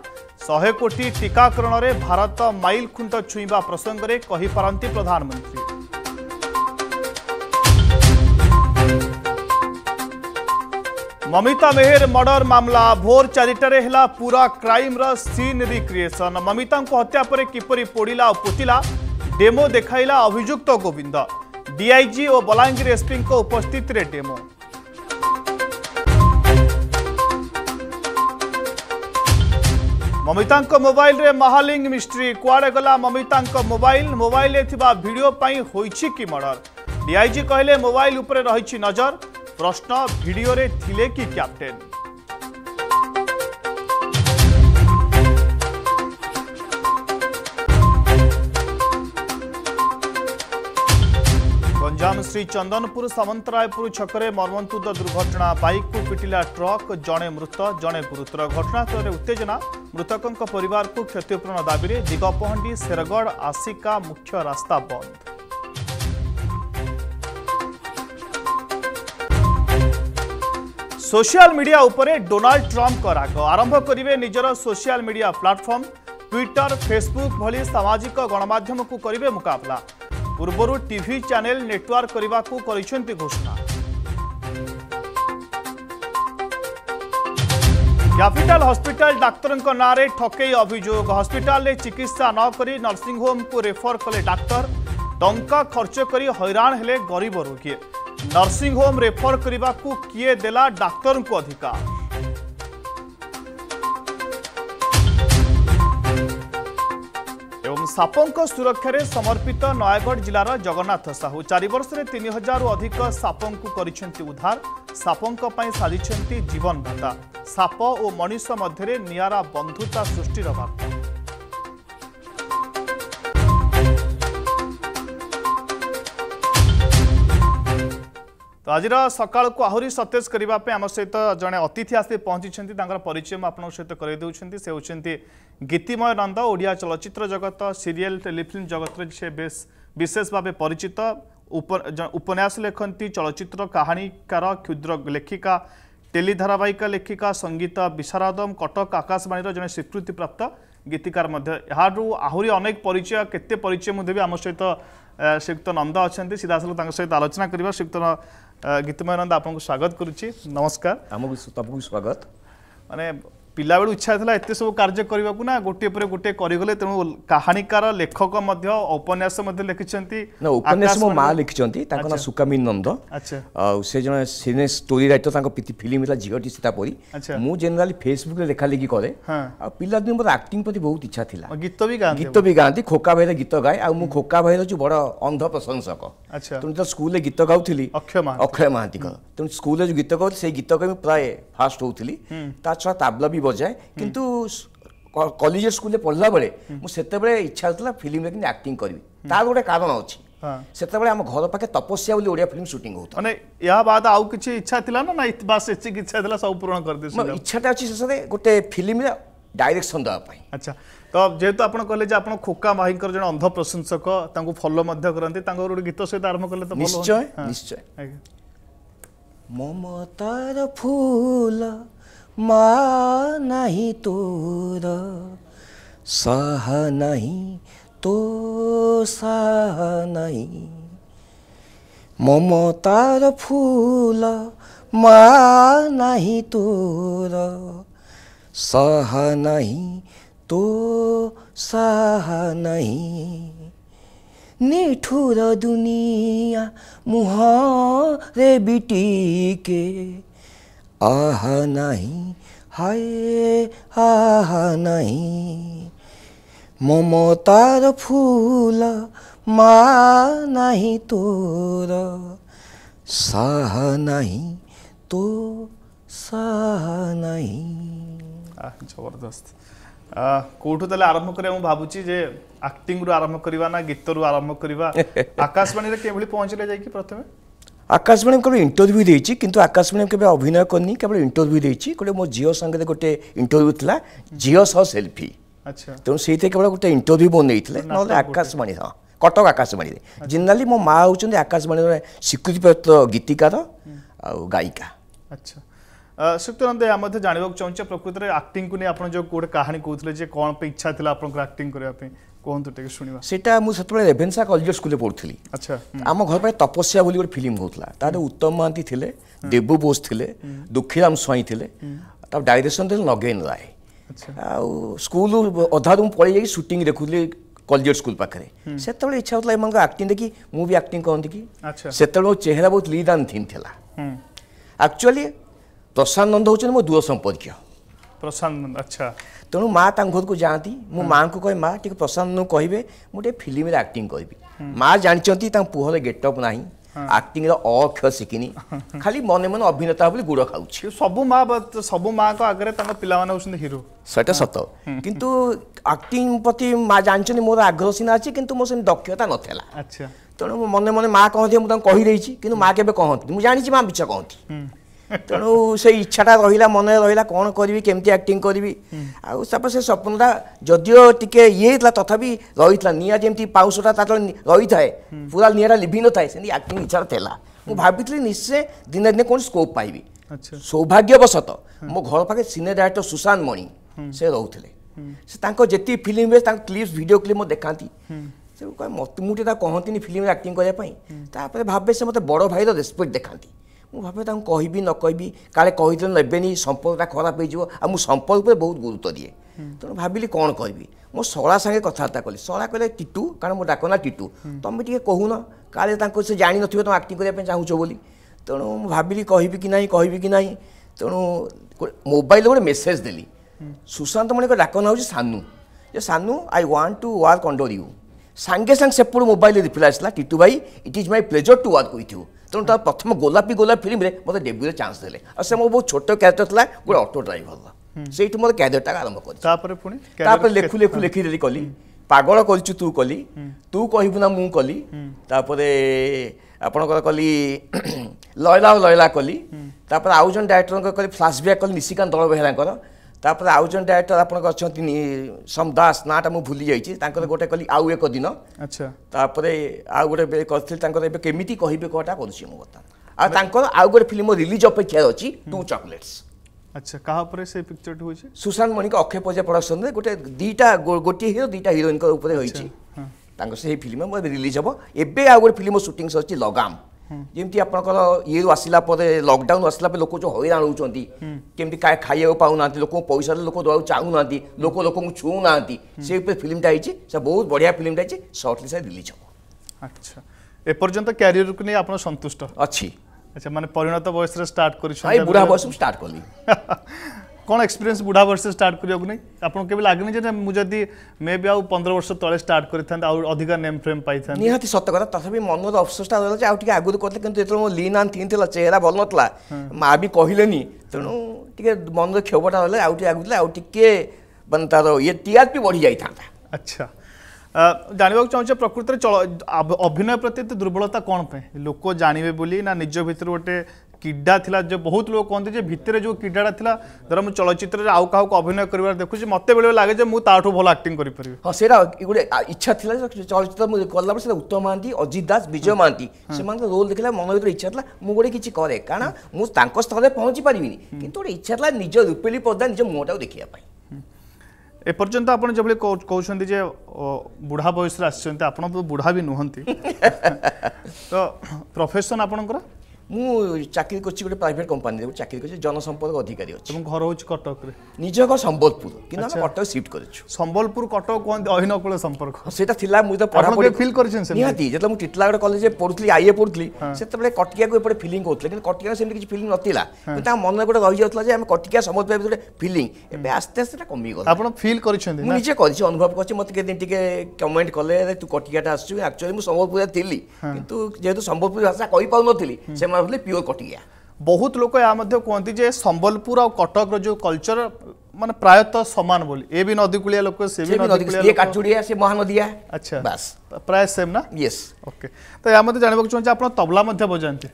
शहे कोटी टीकाकरण में भारत माइल खुंट छुईवा प्रसंग में कहीपारती प्रधानमंत्री ममिता मेहर मर्डर मामला भोर चारिटे है पूरा क्राइम्र सीन रिक्रिएसन ममिता हत्या पर किपर पोड़ा और पोतला डेमो देखा अभुक्त गोविंद डीआईजी और बलांगीर एसपी उपस्थित रे डेमो ममिता मोबाइल रे महालिंग मिस्ट्री कुआड़े गला ममिता मोबाइल मोबाइल भिडियो कि मर्डर डीआईजी कहले मोबाइल उपरे रही नजर प्रश्न भिडियो रे थिले कि कैप्टेन ଗଞ୍ଜାମ ଚନ୍ଦନପୁର ସାମନ୍ତରାୟପୁର ଛକରେ ମର୍ମନ୍ତୁଦ ଦୁର୍ଘଟଣା ବାଇକ୍କୁ ପିଟିଲା ଟ୍ରକ୍ ଜଣେ ମୃତ ଜଣେ ଗୁରୁତର ଘଟଣାସ୍ଥଳରେ ଉତ୍ତେଜନା ମୃତକଙ୍କ ପରିବାରକୁ କ୍ଷତିପୂରଣ ଦାବିରେ ଦିଗପହଣ୍ଡି ଶେରଗଡ଼ ଆସିକା ମୁଖ୍ୟ ରାସ୍ତା ବନ୍ଦ सोशल मीडिया उपरे डोनाल्ड ट्रंप राग आरंभ करेंगे निजर social media platform Twitter Facebook भली सामाजिक गणमाध्यम को करेंगे मुकबला पूर्व टी चेल नेटवर्क करने घोषणा कैपिटल हस्पिटाल डाक्तर ना ठके अभोग हस्पिटा चिकित्सा नक नर्सींगोम को रेफर कले डाक्तर टा खर्च कर हैरान हेले गरीब रोगी होम रेफर करने को किए दे डाक्तर को अधिकार ସାପଙ୍କ ସୁରକ୍ଷାରେ ସମର୍ପିତ ନୟାଗଡ଼ ଜିଲ୍ଲାର ଜଗନ୍ନାଥ ସାହୁ ଚାରି ବର୍ଷରେ ତିନି ହଜାରରୁ ଅଧିକ ସାପଙ୍କୁ କରିଛନ୍ତି ଉଦ୍ଧାର ସାପଙ୍କ ପାଇଁ ସାଜିଛନ୍ତି ଜୀବନ ଭତ୍ତା ସାପ ଓ ମଣିଷ ମଧ୍ୟରେ ନିଆରା ବନ୍ଧୁତା ସୃଷ୍ଟିର ବାର୍ତ୍ତା ତ ଆଜିର ସକାଳକୁ ଆହୁରି ସତେଜ କରିବା ପାଇଁ ଆମ ସହିତ ଜଣେ ଅତିଥି ଆସି ପହଞ୍ଚିଛନ୍ତି ତାଙ୍କର ପରିଚୟ ମୁଁ ଆପଣଙ୍କ ସହିତ କରାଇ ଦେଉଛନ୍ତି ସେ ହେଉଛନ୍ତି ଗୀତିମୟ ନନ୍ଦ ଓଡ଼ିଆ ଚଳଚ୍ଚିତ୍ର ଜଗତ ସିରିଏଲ୍ ଟେଲିଫିଲ୍ମ ଜଗତରେ ସେ ବେଶ ବିଶେଷ ଭାବେ ପରିଚିତ ଉପନ୍ୟାସ ଲେଖନ୍ତି ଚଳଚ୍ଚିତ୍ର କାହାଣୀକାର କ୍ଷୁଦ୍ର ଲେଖିକା ଟେଲି ଧାରାବାହିକ ଲେଖିକା ସଙ୍ଗୀତ ବିଶାରଦମ୍ କଟକ ଆକାଶବାଣୀର ଜଣେ ସ୍ୱୀକୃତିପ୍ରାପ୍ତ ଗୀତିକାର ମଧ୍ୟ ଏହାରୁ ଆହୁରି ଅନେକ ପରିଚୟ କେତେ ପରିଚୟ ମୁଁ ଦେବି ଆମ ସହିତ ଶ୍ରୀଯୁକ୍ତ ନନ୍ଦ ଅଛନ୍ତି ସିଧାସଳଖ ତାଙ୍କ ସହିତ ଆଲୋଚନା କରିବା ଶ୍ରୀଯୁକ୍ତ गीतमय नंद स्वागत करुच्ची नमस्कार आम तमको स्वागत मैंने ପିଲାବେଳୁ ଇଚ୍ଛା ଥିଲା ଏତେ ସବୁ କାର୍ଯ୍ୟ କରିବାକୁ ନା ଗୋଟିଏ ପରେ ଗୋଟିଏ କରିଗଲେ ତେଣୁ କାହାଣୀକାର ଲେଖକ ମଧ୍ୟ ଉପନ୍ୟାସ ମଧ୍ୟ ଲେଖିଛନ୍ତି ଉପନ୍ୟାସ ମୋ ମା ଲେଖିଛନ୍ତି ତାଙ୍କ ନାଁ ସୁକାମୀ ନନ୍ଦ ଆଉ ସେ ଜଣେ ସିନେ ଷ୍ଟୋରି ରାଇଟର ତାଙ୍କ ଫିଲ୍ମ ହେଲା ଝିଅଟି ସୀତାପରି ମୁଁ ଜେନେରାଲି ଫେସବୁକ୍ରେ ଲେଖାଲେଖି କରେ ଆଉ ପିଲାଦିନେ ମୋର ଆକ୍ଟିଂ ପ୍ରତି ବହୁତ ଇଚ୍ଛା ଥିଲା ଗୀତ ବି ଗୀତ ବି ଗାଆନ୍ତି ଖୋକା ଭାଇର ଗୀତ ଗାଏ ଆଉ ମୁଁ ଖୋକା ଭାଇର ଯେଉଁ ବଡ଼ ଅନ୍ଧ ପ୍ରଶଂସକ ତେଣୁ ତ ସ୍କୁଲରେ ଗୀତ ଗାଉଥିଲି ଅକ୍ଷୟ ମହାନ୍ତିଙ୍କର ତେଣୁ ସ୍କୁଲରେ ଯେଉଁ ଗୀତ ଗାଉଥିଲି ସେଇ ଗୀତ ଗାଇ ମୁଁ ପ୍ରାୟ ଫାଷ୍ଟ ହେଉଥିଲି ତା ଛଡ଼ା ତାବଲା ବି ବଜାଏ କିନ୍ତୁ କଲେଜ ସ୍କୁଲରେ ପଢ଼ିଲା ବେଳେ ମୁଁ ସେତେବେଳେ ଇଚ୍ଛା ହେଉଥିଲା ଫିଲ୍ମରେ କେମିତି ଆକ୍ଟିଂ କରିବି ତାର ଗୋଟେ କାରଣ ଅଛି ସେତେବେଳେ ଆମ ଘର ପାଖେ ତପସ୍ୟା ବୋଲି ଓଡ଼ିଆ ଫିଲ୍ମ ସୁଟିଂ ହଉଥିଲା ମାନେ ଏହା ବାଦ ଆଉ କିଛି ଇଚ୍ଛା ଥିଲା ନା ନା ବାସ୍ ଏତିକି ଇଚ୍ଛା ଥିଲା ସବୁ ପୂରଣ କରିଦେଇଛି ଇଚ୍ଛାଟା ଅଛି ଶେଷରେ ଗୋଟେ ଫିଲ୍ମରେ ଡାଇରେକ୍ସନ୍ ଦେବା ପାଇଁ ଆଚ୍ଛା ତ ଯେହେତୁ ଆପଣ କହିଲେ ଯେ ଆପଣ ଖୋକା ମାହିଙ୍କର ଜଣେ ଅନ୍ଧ ପ୍ରଶଂସକ ତାଙ୍କୁ ଫଲୋ ମଧ୍ୟ କରନ୍ତି ତାଙ୍କର ଗୋଟେ ଗୀତ ସହିତ ଆରମ୍ଭ କଲେ ତ ନିଶ୍ଚୟ ନିଶ୍ଚୟ ମମତାର ଫୁଲ मा नाही तोर सह नाही तो सह नाही ममतार फुल मा नाही तोर सह नाही तो सह नाही निठुर दुनिया मुह रे बिटिके আহা নাহি হায় আহা নাহি মমতার ফুল মা নাহি তোর সাহা নাহি তো সাহা নাহি জবরদস্ত কোଉଠୁ ତାହେଲେ ଆରମ୍ଭ କରିବା ମୁଁ ଭାବୁଛି ଯେ ଆକ୍ଟିଂରୁ ଆରମ୍ଭ କରିବା ନା ଗୀତରୁ ଆରମ୍ଭ କରିବା ଆକାଶବାଣୀରେ କେଭଳି ପହଞ୍ଚିଲେ ଯାଇକି ପ୍ରଥମେ আকাশ ম্যাডাম কেবল ইন্টরভিউ দিয়েছি কিন্তু আকাশ ম্যাডাম কেবে অভিনয় করনি কেবল ইন্টরভিউ দিয়েছি গোটে মো ঝিও সাংগে গোটে ইন্টরভিউ লা ঝিও সহ সেলফি তেমন সেইতে কেবল গোটে ইন্টরভিউ মো নেইছিলে নহলে আকাশবাণী হ্যাঁ কটক আকাশবাণীতে জেনারেলি মো মা হচ্ছেন আকাশবাণীর স্বীকৃতিপ্রাপ্ত গীতিকার আউ গায়িকা আচ্ছা ସୁକ୍ତ ନନ୍ଦେ ଆମେ ମଧ୍ୟ ଜାଣିବାକୁ ଚାହୁଁଛେ ପ୍ରକୃତରେ ଆକ୍ଟିଂକୁ ନେଇ ଆପଣ ଯେଉଁ ଗୋଟେ କାହାଣୀ କହୁଥିଲେ ଯେ କ'ଣ ପାଇଁ ଇଚ୍ଛା ଥିଲା ଆପଣଙ୍କର ଆକ୍ଟିଂ କରିବା ପାଇଁ କୁହନ୍ତୁ ଟିକେ ଶୁଣିବା ସେଇଟା ମୁଁ ସେତେବେଳେ ରେଭେନ୍ସା କଲେଜ ସ୍କୁଲରେ ପଢ଼ୁଥିଲି ଆଚ୍ଛା ଆମ ଘର ପାଇଁ ତପସ୍ୟା ବୋଲି ଗୋଟେ ଫିଲ୍ମ ହେଉଥିଲା ତାର ଉତ୍ତମ ମହାନ୍ତି ଥିଲେ ଦେବୁ ବୋଷ ଥିଲେ ଦୁଃଖୀରାମ ସ୍ୱାଇଁ ଥିଲେ ତା ଡାଇରେକ୍ସନ୍ ଥିଲେ ନଗେନ ରାୟ ଆଉ ସ୍କୁଲ ଅଧାରୁ ମୁଁ ପଳେଇ ଯାଇକି ସୁଟିଂ ଦେଖୁଥିଲି କଲେଜିଏଟ୍ ସ୍କୁଲ ପାଖରେ ସେତେବେଳେ ଇଚ୍ଛା ହେଉଥିଲା ଏମାନଙ୍କ ଆକ୍ଟିଂ ଦେଖି ମୁଁ ବି ଆକ୍ଟିଂ କରନ୍ତି କି ସେତେବେଳେ ମୋ ଚେହେରା ବହୁତ ଲିଦାନ ଥିନ୍ ଥିଲା ଆକ୍ଚୁଆଲି ପ୍ରଶାନ୍ତ ନନ୍ଦ ହେଉଛନ୍ତି ମୋ ଦୂର ସମ୍ପର୍କୀୟ ପ୍ରଶାନ୍ତ ଆଚ୍ଛା ତେଣୁ ମା ତାଙ୍କ ଘରକୁ ଯାଆନ୍ତି ମୁଁ ମାଆଙ୍କୁ କହେ ମା ଟିକେ ପ୍ରଶାନ୍ତଙ୍କୁ କହିବେ ମୁଁ ଟିକେ ଫିଲ୍ମରେ ଆକ୍ଟିଂ କରିବି ମା ଜାଣିଛନ୍ତି ତାଙ୍କ ପୁଅର ଗେଟଅପ୍ ନାହିଁ ଆକ୍ଟିଂର ଅ ଅକ୍ଷର ଶିଖିନି ଖାଲି ମନେ ମନେ ଅଭିନେତା ବୋଲି ଗୁଡ଼ ଖାଉଛି ସବୁ ମା ସବୁ ମାଙ୍କ ଆଗରେ ତାଙ୍କ ପିଲାମାନେ ହେଉଛନ୍ତି ହିରୋ ସେଟା ସତ କିନ୍ତୁ ଆକ୍ଟିଂ ପ୍ରତି ମା ଜାଣିଛନ୍ତି ମୋର ଆଗ୍ରହ ସିନା ଅଛି କିନ୍ତୁ ମୋ ସେମିତି ଦକ୍ଷତା ନଥିଲା ଆଚ୍ଛା ତେଣୁ ମନେ ମନେ ମା କହନ୍ତି ମୁଁ ତାଙ୍କୁ କହିଦେଇଛି କିନ୍ତୁ ମା କେବେ କହନ୍ତି ମୁଁ ଜାଣିଛି ମା ମିଛ କହନ୍ତି ତେଣୁ ସେଇ ଇଚ୍ଛାଟା ରହିଲା ମନରେ ରହିଲା କ'ଣ କରିବି କେମିତି ଆକ୍ଟିଂ କରିବି ଆଉ ତାପରେ ସେ ସ୍ୱପ୍ନଟା ଯଦିଓ ଟିକେ ଇଏ ହେଇଥିଲା ତଥାପି ରହିଥିଲା ନିଆଁ ଯେମିତି ପାଉସଟା ତା ରହିଥାଏ ପୁରା ନିଆଁଟା ଲିଭିନଥାଏ ସେମିତି ଆକ୍ଟିଂ ଇଚ୍ଛାଟା ଥିଲା ମୁଁ ଭାବିଥିଲି ନିଶ୍ଚୟ ଦିନେ ଦିନେ କୌଣସି ସ୍କୋପ୍ ପାଇବି ସୌଭାଗ୍ୟବଶତଃ ମୋ ଘର ପାଖରେ ସିନେ ଡାଇରେକ୍ଟର ସୁଶାନ୍ତ ମଣି ସେ ରହୁଥିଲେ ସେ ତାଙ୍କ ଯେତିକି ଫିଲ୍ମ ହୁଏ ତାଙ୍କ କ୍ଲିପ୍ସ ଭିଡ଼ିଓ କ୍ଲିପ୍ ମୁଁ ଦେଖାନ୍ତି ତେଣୁ ମୋତେ ମୁଁ ଟିକେ ତାକୁ କହନ୍ତିନି ଫିଲ୍ମରେ ଆକ୍ଟିଂ କରିବା ପାଇଁ ତାପରେ ଭାବେ ସେ ମୋତେ ବଡ଼ ଭାଇର ରେସ୍ପେକ୍ଟ ଦେଖାନ୍ତି ମୁଁ ଭାବେ ତାଙ୍କୁ କହିବି ନ କହିବି କାଳେ କହିଦେଲେ ନେବେନି ସମ୍ପର୍କଟା ଖରାପ ହେଇଯିବ ଆଉ ମୁଁ ସମ୍ପର୍କ ଉପରେ ବହୁତ ଗୁରୁତ୍ୱ ଦିଏ ତେଣୁ ଭାବିଲି କ'ଣ କହିବି ମୁଁ ଶଳା ସାଙ୍ଗେ କଥାବାର୍ତ୍ତା କଲି ଶଳା କହିଲେ ଟିଟୁ କାରଣ ମୋ ଡାକ ନା ଟିଟୁ ତୁମେ ଟିକେ କହୁନ କାଳେ ତାଙ୍କୁ ସେ ଜାଣିନଥିବ ତୁମେ ଆକ୍ଟିଂ କରିବା ପାଇଁ ଚାହୁଁଛ ବୋଲି ତେଣୁ ମୁଁ ଭାବିଲି କହିବି କି ନାହିଁ କହିବି କି ନାହିଁ ତେଣୁ ମୋବାଇଲରେ ଗୋଟେ ମେସେଜ ଦେଲି ସୁଶାନ୍ତ ମଣିଙ୍କ ଡାକ ନାଁ ହେଉଛି ସାନୁ ଯେ Sanu I want to work under you ସାଙ୍ଗେ ସାଙ୍ଗେ ସେପଟୁ ମୋବାଇଲରେ ରିପ୍ଲାଏ ଆସିଲା ଟିଟୁ ଭାଇ it is my pleasure to work with you ତେଣୁ ତା ପ୍ରଥମ ଗୋଲାପୀ ଗୋଲାପୀ ଫିଲ୍ମରେ ମୋତେ ଡେବ୍ୟୁର ଚାନ୍ସ ଦେଲେ ଆଉ ସେ ମୋ ବହୁତ ଛୋଟ କ୍ୟାରେକ୍ଟର ଥିଲା ଗୋଟେ ଅଟୋ ଡ୍ରାଇଭରର ସେଇଠୁ ମୋର କ୍ୟାରିୟରଟା ଆରମ୍ଭ କଲି ତାପରେ ପୁଣି ତାପରେ ଲେଖୁ ଲେଖୁ ଲେଖିଦେଲି କଲି ପାଗଳ କରିଛୁ ତୁ କଲି ତୁ କହିବୁ ନା ମୁଁ କଲି ତାପରେ ଆପଣଙ୍କର କଲି ଲୟଲା ଲୟଲା କଲି ତାପରେ ଆଉ ଜଣେ ଡାଇରେକ୍ଟରଙ୍କର କଲି ଫ୍ଲାସ୍ବ୍ୟାକ୍ କଲି ନିଶିକାନ୍ତ ଦଳବେହେରାଙ୍କର ତାପରେ ଆଉ ଜଣେ ଡାଇରେକ୍ଟର ଆପଣଙ୍କ ଅଛନ୍ତି ସମ ଦାସ ନାଁଟା ମୁଁ ଭୁଲି ଯାଇଛି ତାଙ୍କର ଗୋଟେ କଲି ଆଉ ଏକ ଦିନ ଆଚ୍ଛା ତାପରେ ଆଉ ଗୋଟେ କରିଥିଲି ତାଙ୍କର ଏବେ କେମିତି କହିବେ କଟା କରୁଛି ମୁଁ ବର୍ତ୍ତମାନ ଆଉ ତାଙ୍କର ଆଉ ଗୋଟେ ଫିଲ୍ମ ରିଲିଜ୍ ଅପେକ୍ଷା ଅଛି ଟୁ ଚକୋଲେଟ୍ସ ଆଚ୍ଛା କାହା ଉପରେ ସେ ପିକ୍ଚରଟି ହୋଇଛି ସୁଶାନ୍ତ ମଣିଙ୍କ ଅକ୍ଷୟ ପଜା ପ୍ରଡକ୍ସନରେ ଗୋଟେ ଦୁଇଟା ଗୋଟିଏ ହିରୋ ଦୁଇଟା ହିରୋଇନଙ୍କ ଉପରେ ହୋଇଛି ତାଙ୍କ ସେହି ଫିଲ୍ମ ରିଲିଜ୍ ହେବ ଏବେ ଆଉ ଗୋଟେ ଫିଲ୍ମ ସୁଟିଂ ସରିଛି ଲଗାମ ଯେମିତି ଆପଣଙ୍କର ଇଏରୁ ଆସିଲା ପରେ ଲକଡାଉନ୍ ଆସିଲା ପରେ ଲୋକ ଯେଉଁ ହଇରାଣ ହେଉଛନ୍ତି କେମିତି ଖାଇବାକୁ ପାଉନାହାନ୍ତି ଲୋକଙ୍କୁ ପଇସା ଲୋକ ଦେବାକୁ ଚାହୁଁନାହାନ୍ତି ଲୋକ ଲୋକଙ୍କୁ ଛୁଉଁନାହାନ୍ତି ସେ ଉପରେ ଫିଲ୍ମଟା ହେଇଛି ସେ ବହୁତ ବଢ଼ିଆ ଫିଲ୍ମଟା ହେଇଛି ସର୍ଟଲି ସେ ରିଲିଜ୍ ହେବ ଆଚ୍ଛା ଏପର୍ଯ୍ୟନ୍ତ କ୍ୟାରିୟରକୁ ନେଇ ଆପଣ ସନ୍ତୁଷ୍ଟ ଅଛି ଆଚ୍ଛା ମାନେ ପରିଣତ ବୟସରେ ଷ୍ଟାର୍ଟ କରିଛନ୍ତି ବୁଢ଼ା ବୟସରୁ ଷ୍ଟାର୍ଟ କଲି कौन एक्सपीरियंस बुढ़ा वर्ष स्टार्ट करवाक लगे मुझे मे भी आउ पंद्रह वर्ष तले स्टार्ट कर नेम फ्रेम पाई निहत सत कथा तथा मन अफसोसा रहा है आगुरी करते कि जो लीन आन थी चेहरा भल ना हाँ। माँ भी कहले तेणु टे मन क्षोभटा रहा है आगे आगे मैं तार ये टीआर पी बढ़ी जाता अच्छा जानवाक चाहे प्रकृत अभिनय प्रति दुर्बलता कौन पे लोक जानवे बोली ना निज भर गोटे କିଡ଼ା ଥିଲା ଯେ ବହୁତ ଲୋକ କୁହନ୍ତି ଯେ ଭିତରେ ଯେଉଁ କିଡ଼ାଟା ଥିଲା ଧର ମୁଁ ଚଳଚ୍ଚିତ୍ରରେ ଆଉ କାହାକୁ ଅଭିନୟ କରିବାର ଦେଖୁଛି ମୋତେ ବେଳେବେଳେ ଲାଗେ ଯେ ମୁଁ ତାଠୁ ଭଲ ଆକ୍ଟିଂ କରିପାରିବି ହଁ ସେଇଟା ଗୋଟେ ଇଚ୍ଛା ଥିଲା ଚଳଚ୍ଚିତ୍ର ମୁଁ କଲାପରେ ସେଇଟା ଉତ୍ତମ ମହାନ୍ତି ଅଜିତ ଦାସ ବିଜୟ ମହାନ୍ତି ସେମାନଙ୍କ ରୋଲ୍ ଦେଖିଲା ମନ ଭିତରେ ଇଚ୍ଛା ଥିଲା ମୁଁ ଗୋଟେ କିଛି କରେ କାରଣ ମୁଁ ତାଙ୍କ ସ୍ତରରେ ପହଞ୍ଚି ପାରିବିନି କିନ୍ତୁ ଗୋଟେ ଇଚ୍ଛା ଥିଲା ନିଜ ରୂପେଲି ପଦା ନିଜ ମୁହଁଟାକୁ ଦେଖିବା ପାଇଁ ଏପର୍ଯ୍ୟନ୍ତ ଆପଣ ଯେଭଳି କହୁଛନ୍ତି ଯେ ବୁଢ଼ା ବୟସରେ ଆସିଛନ୍ତି ଆପଣ ବୁଢ଼ା ବି ନୁହନ୍ତି ତ ପ୍ରଫେସନ୍ ଆପଣଙ୍କର ମୁଁ ଚାକିରି କରିଛି ଗୋଟେ ପ୍ରାଇଭେଟ୍ କମ୍ପାନୀରେ ଚାକିରି କରିଛି ଜନସମ୍ପର୍କ ଅଧିକାରୀ ଅଛି ତମ ଘର ହେଉଛି କଟକରେ ନିଜ ଘର ସମ୍ବଲପୁର କିନ୍ତୁ ଆମେ କଟକ ସିଫ୍ଟ କରିଛୁ ସମ୍ବଲପୁର କଟକ କୁହନ୍ତି ଅହିନକୂଳ ସମ୍ପର୍କ ସେଇଟା ଥିଲା ମୁଁ ତ ପଢ଼ାପଢ଼ି ଫିଲ୍ କରିଛନ୍ତି ନିହାତି ଯେତେବେଳେ ମୁଁ ଟିଟଲାଗଡ଼ କଲେଜରେ ପଢ଼ୁଥିଲି ଆଇଏ ପଢ଼ୁଥିଲି ସେତେବେଳେ କଟିକାକୁ ଏପଟେ ଫିଲିଂ କରୁଥିଲେ କିନ୍ତୁ କଟିକା ସେମିତି କିଛି ଫିଲିଂ ନଥିଲା କିନ୍ତୁ ତାଙ୍କ ମନରେ ଗୋଟେ ରହିଯାଉଥିଲା ଯେ ଆମେ କଟିକା ସମସ୍ତ ଗୋଟେ ଫିଲିଂ ଏବେ ଆସ୍ତେ ଆସ୍ତେ ସେଟା କମିଗଲା ଆପଣ ଫିଲ୍ କରିଛନ୍ତି ମୁଁ ନିଜେ କରିଛି ଅନୁଭବ କରିଛି ମୋତେ କେତେ ଟିକେ କମେଣ୍ଟ କଲେ ତୁ କଟିକାଟା ଆସୁଛୁ ଆକ୍ଚୁଆଲି ମୁଁ ସମ୍ବଲପୁରରେ ଥିଲି କିନ୍ତୁ ଯେହେତୁ ସମ୍ବଲପୁରୀ ଭାଷା କହିପାରୁନଥିଲି ସେମାନେ ଭାବୁଥିଲେ ପିଓର କଟିକିଆ ବହୁତ ଲୋକ ଏହା ମଧ୍ୟ କୁହନ୍ତି ଯେ ସମ୍ବଲପୁର ଆଉ କଟକର ଯେଉଁ କଲଚର ମାନେ ପ୍ରାୟତଃ ସମାନ ବୋଲି ଏ ବି ନଦୀ କୂଳିଆ ଲୋକ ସେ ବି ନଦୀ କାଚୁଡ଼ିଆ ସେ ମହାନଦୀଆ ଆଚ୍ଛା ବାସ୍ ପ୍ରାୟ ସେମ୍ ନା ୟେସ୍ ଓକେ ତ ଏହା ମଧ୍ୟ ଜାଣିବାକୁ ଚାହୁଁଛି ଆପଣ ତବଲା ମଧ୍ୟ ବଜାନ୍ତି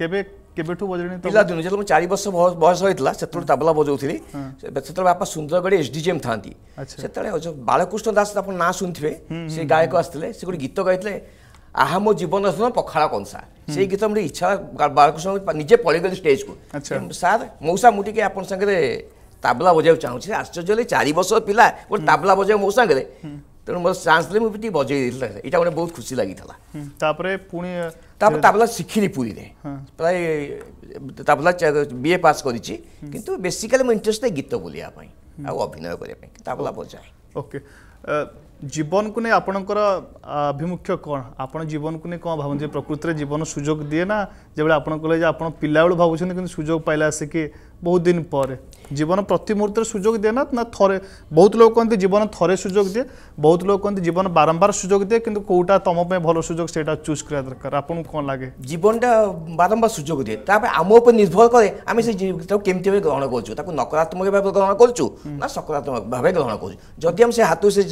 କେବେ କେବେଠୁ ବଜାଣି ଦିନ ଯେତେବେଳେ ମୁଁ ଚାରି ବର୍ଷ ବୟସ ହୋଇଥିଲା ସେତେବେଳେ ତାବଲା ବଜାଉଥିଲି ସେତେବେଳେ ବାପା ସୁନ୍ଦରଗଡ଼ ଏସ୍ ଡି ଏମ୍ ଥାନ୍ତି ସେତେବେଳେ ବାଳକୃଷ୍ଣ ଦାସ ଆପଣ ନାଁ ଶୁଣିଥିବେ ସେ ଗାୟକ ଆସିଥିଲେ ସେ ଗୋଟେ ଗୀତ ଗାଇଥିଲେ ଆହା ମୋ ଜୀବନ ପଖାଳ କଂସା ସେଇ ଗୀତ ମୋର ଇଚ୍ଛା ବାଳକୃଷ୍ଣ ନିଜେ ପଳେଇଗଲି ଷ୍ଟେଜ୍କୁ ସାର୍ ମଉସା ମୁଁ ଟିକେ ଆପଣଙ୍କ ସାଙ୍ଗରେ ତାବଲା ବଜାଇବାକୁ ଚାହୁଁଛି ଆଶ୍ଚର୍ଯ୍ୟ ହେଲେ ଚାରି ବର୍ଷର ପିଲା ଗୋଟେ ତାବଲା ବଜାଇବ ମୋ ସାଙ୍ଗରେ ତେଣୁ ମୋର ଚାନ୍ସ ଦେଲେ ମୁଁ ବି ଟିକେ ବଜାଇ ଦେଇଥିଲା ଏଇଟା ଗୋଟେ ବହୁତ ଖୁସି ଲାଗିଥିଲା ତାପରେ ପୁଣି ତାପରେ ତାବଲା ଶିଖିଲି ପୁରୀରେ ପ୍ରାୟ ତାବଲା ବିଏ ପାସ୍ କରିଛି କିନ୍ତୁ ବେସିକାଲି ମୋ ଇଣ୍ଟରେଷ୍ଟ ଗୀତ ବୋଲିବା ପାଇଁ ଆଉ ଅଭିନୟ କରିବା ପାଇଁ ତାବଲା ବଜାଏ ଓକେ ଜୀବନକୁ ନେଇ ଆପଣଙ୍କର ଆଭିମୁଖ୍ୟ କ'ଣ ଆପଣ ଜୀବନକୁ ନେଇ କ'ଣ ଭାବନ୍ତି ପ୍ରକୃତିରେ ଜୀବନ ସୁଯୋଗ ଦିଏ ନା যেভাবে আপনার কলে যে আপনার পিলাবেলু ভাবুছেন কিন্তু সুযোগ পাইলে আসিকি বহু দিন পরে জীবন প্রতি মুহূর্তে সুযোগ দিয়ে না না থরে বহুত লোক কহতে জীবন থরে সুযোগ দিয়ে বহুত লোক কহতে জীবন বারম্বার সুযোগ দিয়ে কিন্তু কোটা তোম পাই ভালো সুযোগ সেটা চুজ করা দরকার আপনার কোন লাগে জীবনটা বারম্বার সুযোগ দিয়ে তারপরে আম উপর নির্ভর করে আমি সেই তাকে কেমতি ভাবে গ্রহণ করছো তাকে নকারাত্মক ভাবে গ্রহণ করছো না সকারাত্মক ভাবে গ্রহণ করছো যদি আমি সে হাতু সে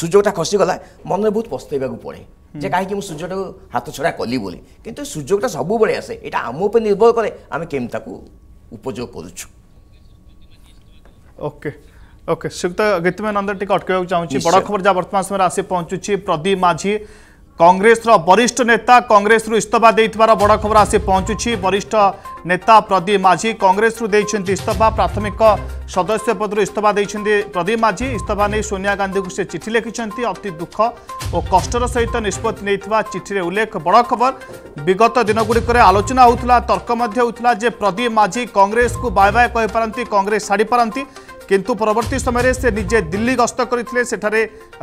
সুযোগটা খসিগলা মনে বহুত পস্তাইবাকে পড়ে যে কাহিকি মু সুযোগটাকে হাত ছড়া কলি বলে কিন্তু সুযোগটা সবুবেলে আসে এটা আম নির্ভর করে আমি কেম তাকে উপযোগ করুছু ওকে ওকে শ্রীযুক্ত গীতিময় নন্দন টিকে অটকাইব চাহিদা বড় খবর যা বর্তমান সময় আসি পৌঁছুছি প্রদীপ মাঝি କଂଗ୍ରେସର ବରିଷ୍ଠ ନେତା କଂଗ୍ରେସରୁ ଇସ୍ତଫା ଦେଇଥିବାର ବଡ଼ ଖବର ଆସି ପହଞ୍ଚୁଛି ବରିଷ୍ଠ ନେତା ପ୍ରଦୀପ ମାଝି କଂଗ୍ରେସରୁ ଦେଇଛନ୍ତି ଇସ୍ତଫା ପ୍ରାଥମିକ ସଦସ୍ୟ ପଦରୁ ଇସ୍ତଫା ଦେଇଛନ୍ତି ପ୍ରଦୀପ ମାଝି ଇସ୍ତଫା ନେଇ ସୋନିଆ ଗାନ୍ଧୀଙ୍କୁ ସେ ଚିଠି ଲେଖିଛନ୍ତି ଅତି ଦୁଃଖ ଓ କଷ୍ଟର ସହିତ ନିଷ୍ପତ୍ତି ନେଇଥିବା ଚିଠିରେ ଉଲ୍ଲେଖ ବଡ଼ ଖବର ବିଗତ ଦିନଗୁଡ଼ିକରେ ଆଲୋଚନା ହେଉଥିଲା ତର୍କ ମଧ୍ୟ ହେଉଥିଲା ଯେ ପ୍ରଦୀପ ମାଝି କଂଗ୍ରେସକୁ ବାୟ ବାୟ କହିପାରନ୍ତି କଂଗ୍ରେସ ଛାଡ଼ିପାରନ୍ତି କିନ୍ତୁ ପରବର୍ତ୍ତୀ ସମୟରେ ସେ ନିଜେ ଦିଲ୍ଲୀ ଗସ୍ତ କରିଥିଲେ ସେଠାରେ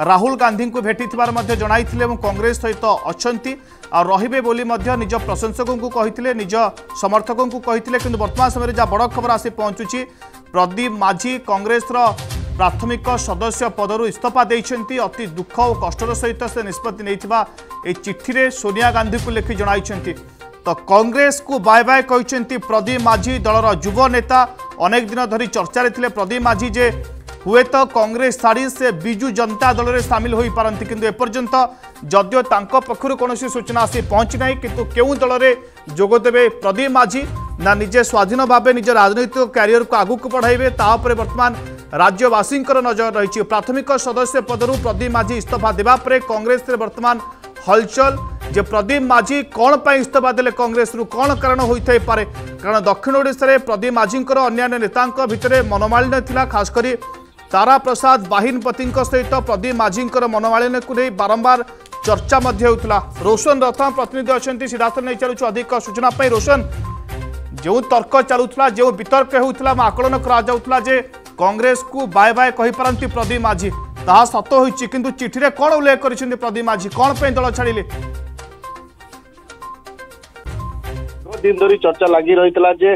ରାହୁଲ ଗାନ୍ଧୀଙ୍କୁ ଭେଟିଥିବାର ମଧ୍ୟ ଜଣାଇଥିଲେ ଏବଂ କଂଗ୍ରେସ ସହିତ ଅଛନ୍ତି ଆଉ ରହିବେ ବୋଲି ମଧ୍ୟ ନିଜ ପ୍ରଶଂସକଙ୍କୁ କହିଥିଲେ ନିଜ ସମର୍ଥକଙ୍କୁ କହିଥିଲେ କିନ୍ତୁ ବର୍ତ୍ତମାନ ସମୟରେ ଯାହା ବଡ଼ ଖବର ଆସି ପହଞ୍ଚୁଛି ପ୍ରଦୀପ ମାଝୀ କଂଗ୍ରେସର ପ୍ରାଥମିକ ସଦସ୍ୟ ପଦରୁ ଇସ୍ତଫା ଦେଇଛନ୍ତି ଅତି ଦୁଃଖ ଓ କଷ୍ଟର ସହିତ ସେ ନିଷ୍ପତ୍ତି ନେଇଥିବା ଏହି ଚିଠିରେ ସୋନିଆ ଗାନ୍ଧୀଙ୍କୁ ଲେଖି ଜଣାଇଛନ୍ତି তো কংগ্রেসকে বাই বাই কিন্তু প্রদীপ মাঝি দলর যুব নেতা অনেক দিন ধর চর্চায় লে প্রদীপ মাঝি যে হুয়েত কংগ্রেস ছাড়ি সে বিজু জনতা দলের সামিল হয়ে পারতি কিন্তু এপর্যন্ত যদিও তাঙ্ক পক্ষর কোণী সূচনা আসি পৌঁছি না কিন্তু কেউ দলরে যোগ দেবে প্রদীপ মাঝি না নিজে স্বাধীন ভাবে নিজ রাজনৈতিক ক্যারিয়রকে আগুক বড়াইবে তা উপরে বর্তমান রাজ্যবাসীঙ্কর নজর রয়েছে প্রাথমিক সদস্য পদর প্রদীপ মাঝি ইস্তফা দেওয়া পরে কংগ্রেসের বর্তমান হলচল যে প্রদীপ মাঝি কণ পাই ইস্তফা দেলে কংগ্রেসর কণ কারণ হয়ে পারে কারণ দক্ষিণ ওড়শার প্রদীপ মাঝিঙ্কর অন্যান্য নেতাঙ্ক ভিতরে মনোমালিন্য লা খাস করে তারা প্রসাদ বাহিনপতি সহিত প্রদীপ মাঝিঙ্কর মনোমালিন্যকু নিয়ে বারম্বার চর্চা মধ্যে হয়েছিল রোশন রথম প্রতিনিধি অনেক সিদ্ধার্থ নিয়ে চালুছি অধিক সূচনা পাই রোশন যে তর্ক চালুলা যে বিতর্ক হোক আকলন করা যে কংগ্রেস কু বাই বাই কহিপারতি প্রদীপ মাঝি ତାହା ସତ ହୋଇଛି କିନ୍ତୁ ଚିଠିରେ କ'ଣ ଉଲ୍ଲେଖ କରିଛନ୍ତି ପ୍ରଦୀପ ମାଝୀ କ'ଣ ପାଇଁ ଦଳ ଛାଡ଼ିଲେ ଦିନ ଧରି ଚର୍ଚ୍ଚା ଲାଗି ରହିଥିଲା ଯେ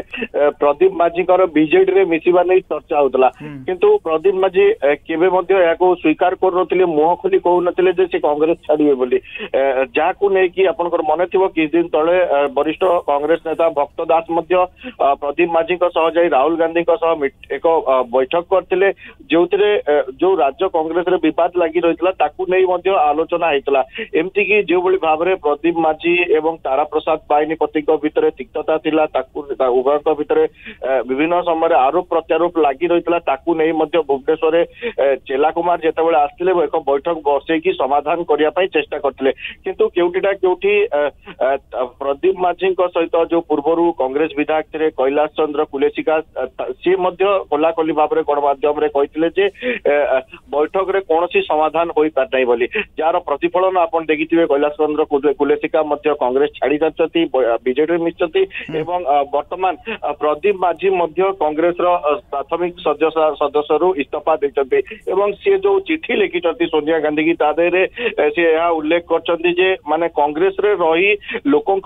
ପ୍ରଦୀପ ମାଝୀଙ୍କର ବିଜେଡିରେ ମିଶିବା ନେଇ ଚର୍ଚ୍ଚା ହଉଥିଲା କିନ୍ତୁ ପ୍ରଦୀପ ମାଝୀ କେବେ ମଧ୍ୟ ଏହାକୁ ସ୍ୱୀକାର କରୁନଥିଲେ ମୁହଁ ଖୋଲି କହୁନଥିଲେ ଯେ ସେ କଂଗ୍ରେସ ଛାଡିବେ ବୋଲି ଯାହାକୁ ନେଇକି ଆପଣଙ୍କର ମନେ ଥିବ କିଛି ଦିନ ତଳେ ବରିଷ୍ଠ କଂଗ୍ରେସ ନେତା ଭକ୍ତ ଦାସ ମଧ୍ୟ ପ୍ରଦୀପ ମାଝୀଙ୍କ ସହ ଯାଇ ରାହୁଲ ଗାନ୍ଧୀଙ୍କ ସହ ଏକ ବୈଠକ କରିଥିଲେ ଯେଉଁଥିରେ ଯୋଉ ରାଜ୍ୟ କଂଗ୍ରେସରେ ବିବାଦ ଲାଗି ରହିଥିଲା ତାକୁ ନେଇ ମଧ୍ୟ ଆଲୋଚନା ହେଇଥିଲା ଏମିତିକି ଯେଉଁଭଳି ଭାବରେ ପ୍ରଦୀପ ମାଝୀ ଏବଂ ତାରାପ୍ରସାଦ ବାହିନୀପତିଙ୍କ ଭିତରେ তিক্ততা ଥିଲା ତାକୁ ଉଭୟଙ୍କ ଭିତରେ ବିଭିନ୍ନ ସମୟରେ ଆରୋପ ପ୍ରତ୍ୟାରୋପ ଲାଗି ରହିଥିଲା ତାକୁ ନେଇ ମଧ୍ୟ ଭୁବନେଶ୍ୱରରେ ଚେଲା କୁମାର ଯେତେବେଳେ ଆସିଥିଲେ ଏକ ବୈଠକ ବସେଇକି ସମାଧାନ କରିବା ପାଇଁ ଚେଷ୍ଟା କରିଥିଲେ କିନ୍ତୁ କେଉଁଠିଟା କେଉଁଠି ପ୍ରଦୀପ ମାଝୀଙ୍କ ସହିତ ଯୋଉ ପୂର୍ବରୁ କଂଗ୍ରେସ ବିଧାୟକ ଥିଲେ କୈଳାସ ଚନ୍ଦ୍ର କୁଲେସିକା ସିଏ ମଧ୍ୟ କୋଲାକୋଲି ଭାବରେ ଗଣମାଧ୍ୟମରେ କହିଥିଲେ ଯେ ବୈଠକରେ କୌଣସି ସମାଧାନ ହୋଇପାରିନାହିଁ ବୋଲି ଯାହାର ପ୍ରତିଫଳନ ଆପଣ ଦେଖିଥିବେ କୈଳାସ ଚନ୍ଦ୍ର କୁଲେସିକା ମଧ୍ୟ କଂଗ୍ରେସ ଛାଡି ସାରିଛନ୍ତି ବିଜେଡି ମିଶି बर्तमान प्रदीप माझी कंग्रेस राथमिक सदस्य इस्तफा देते सी जो चिठी लिखिंट सोनिया गांधी की तादे सी यह उल्लेख कर मानने कंग्रेस रही लोकों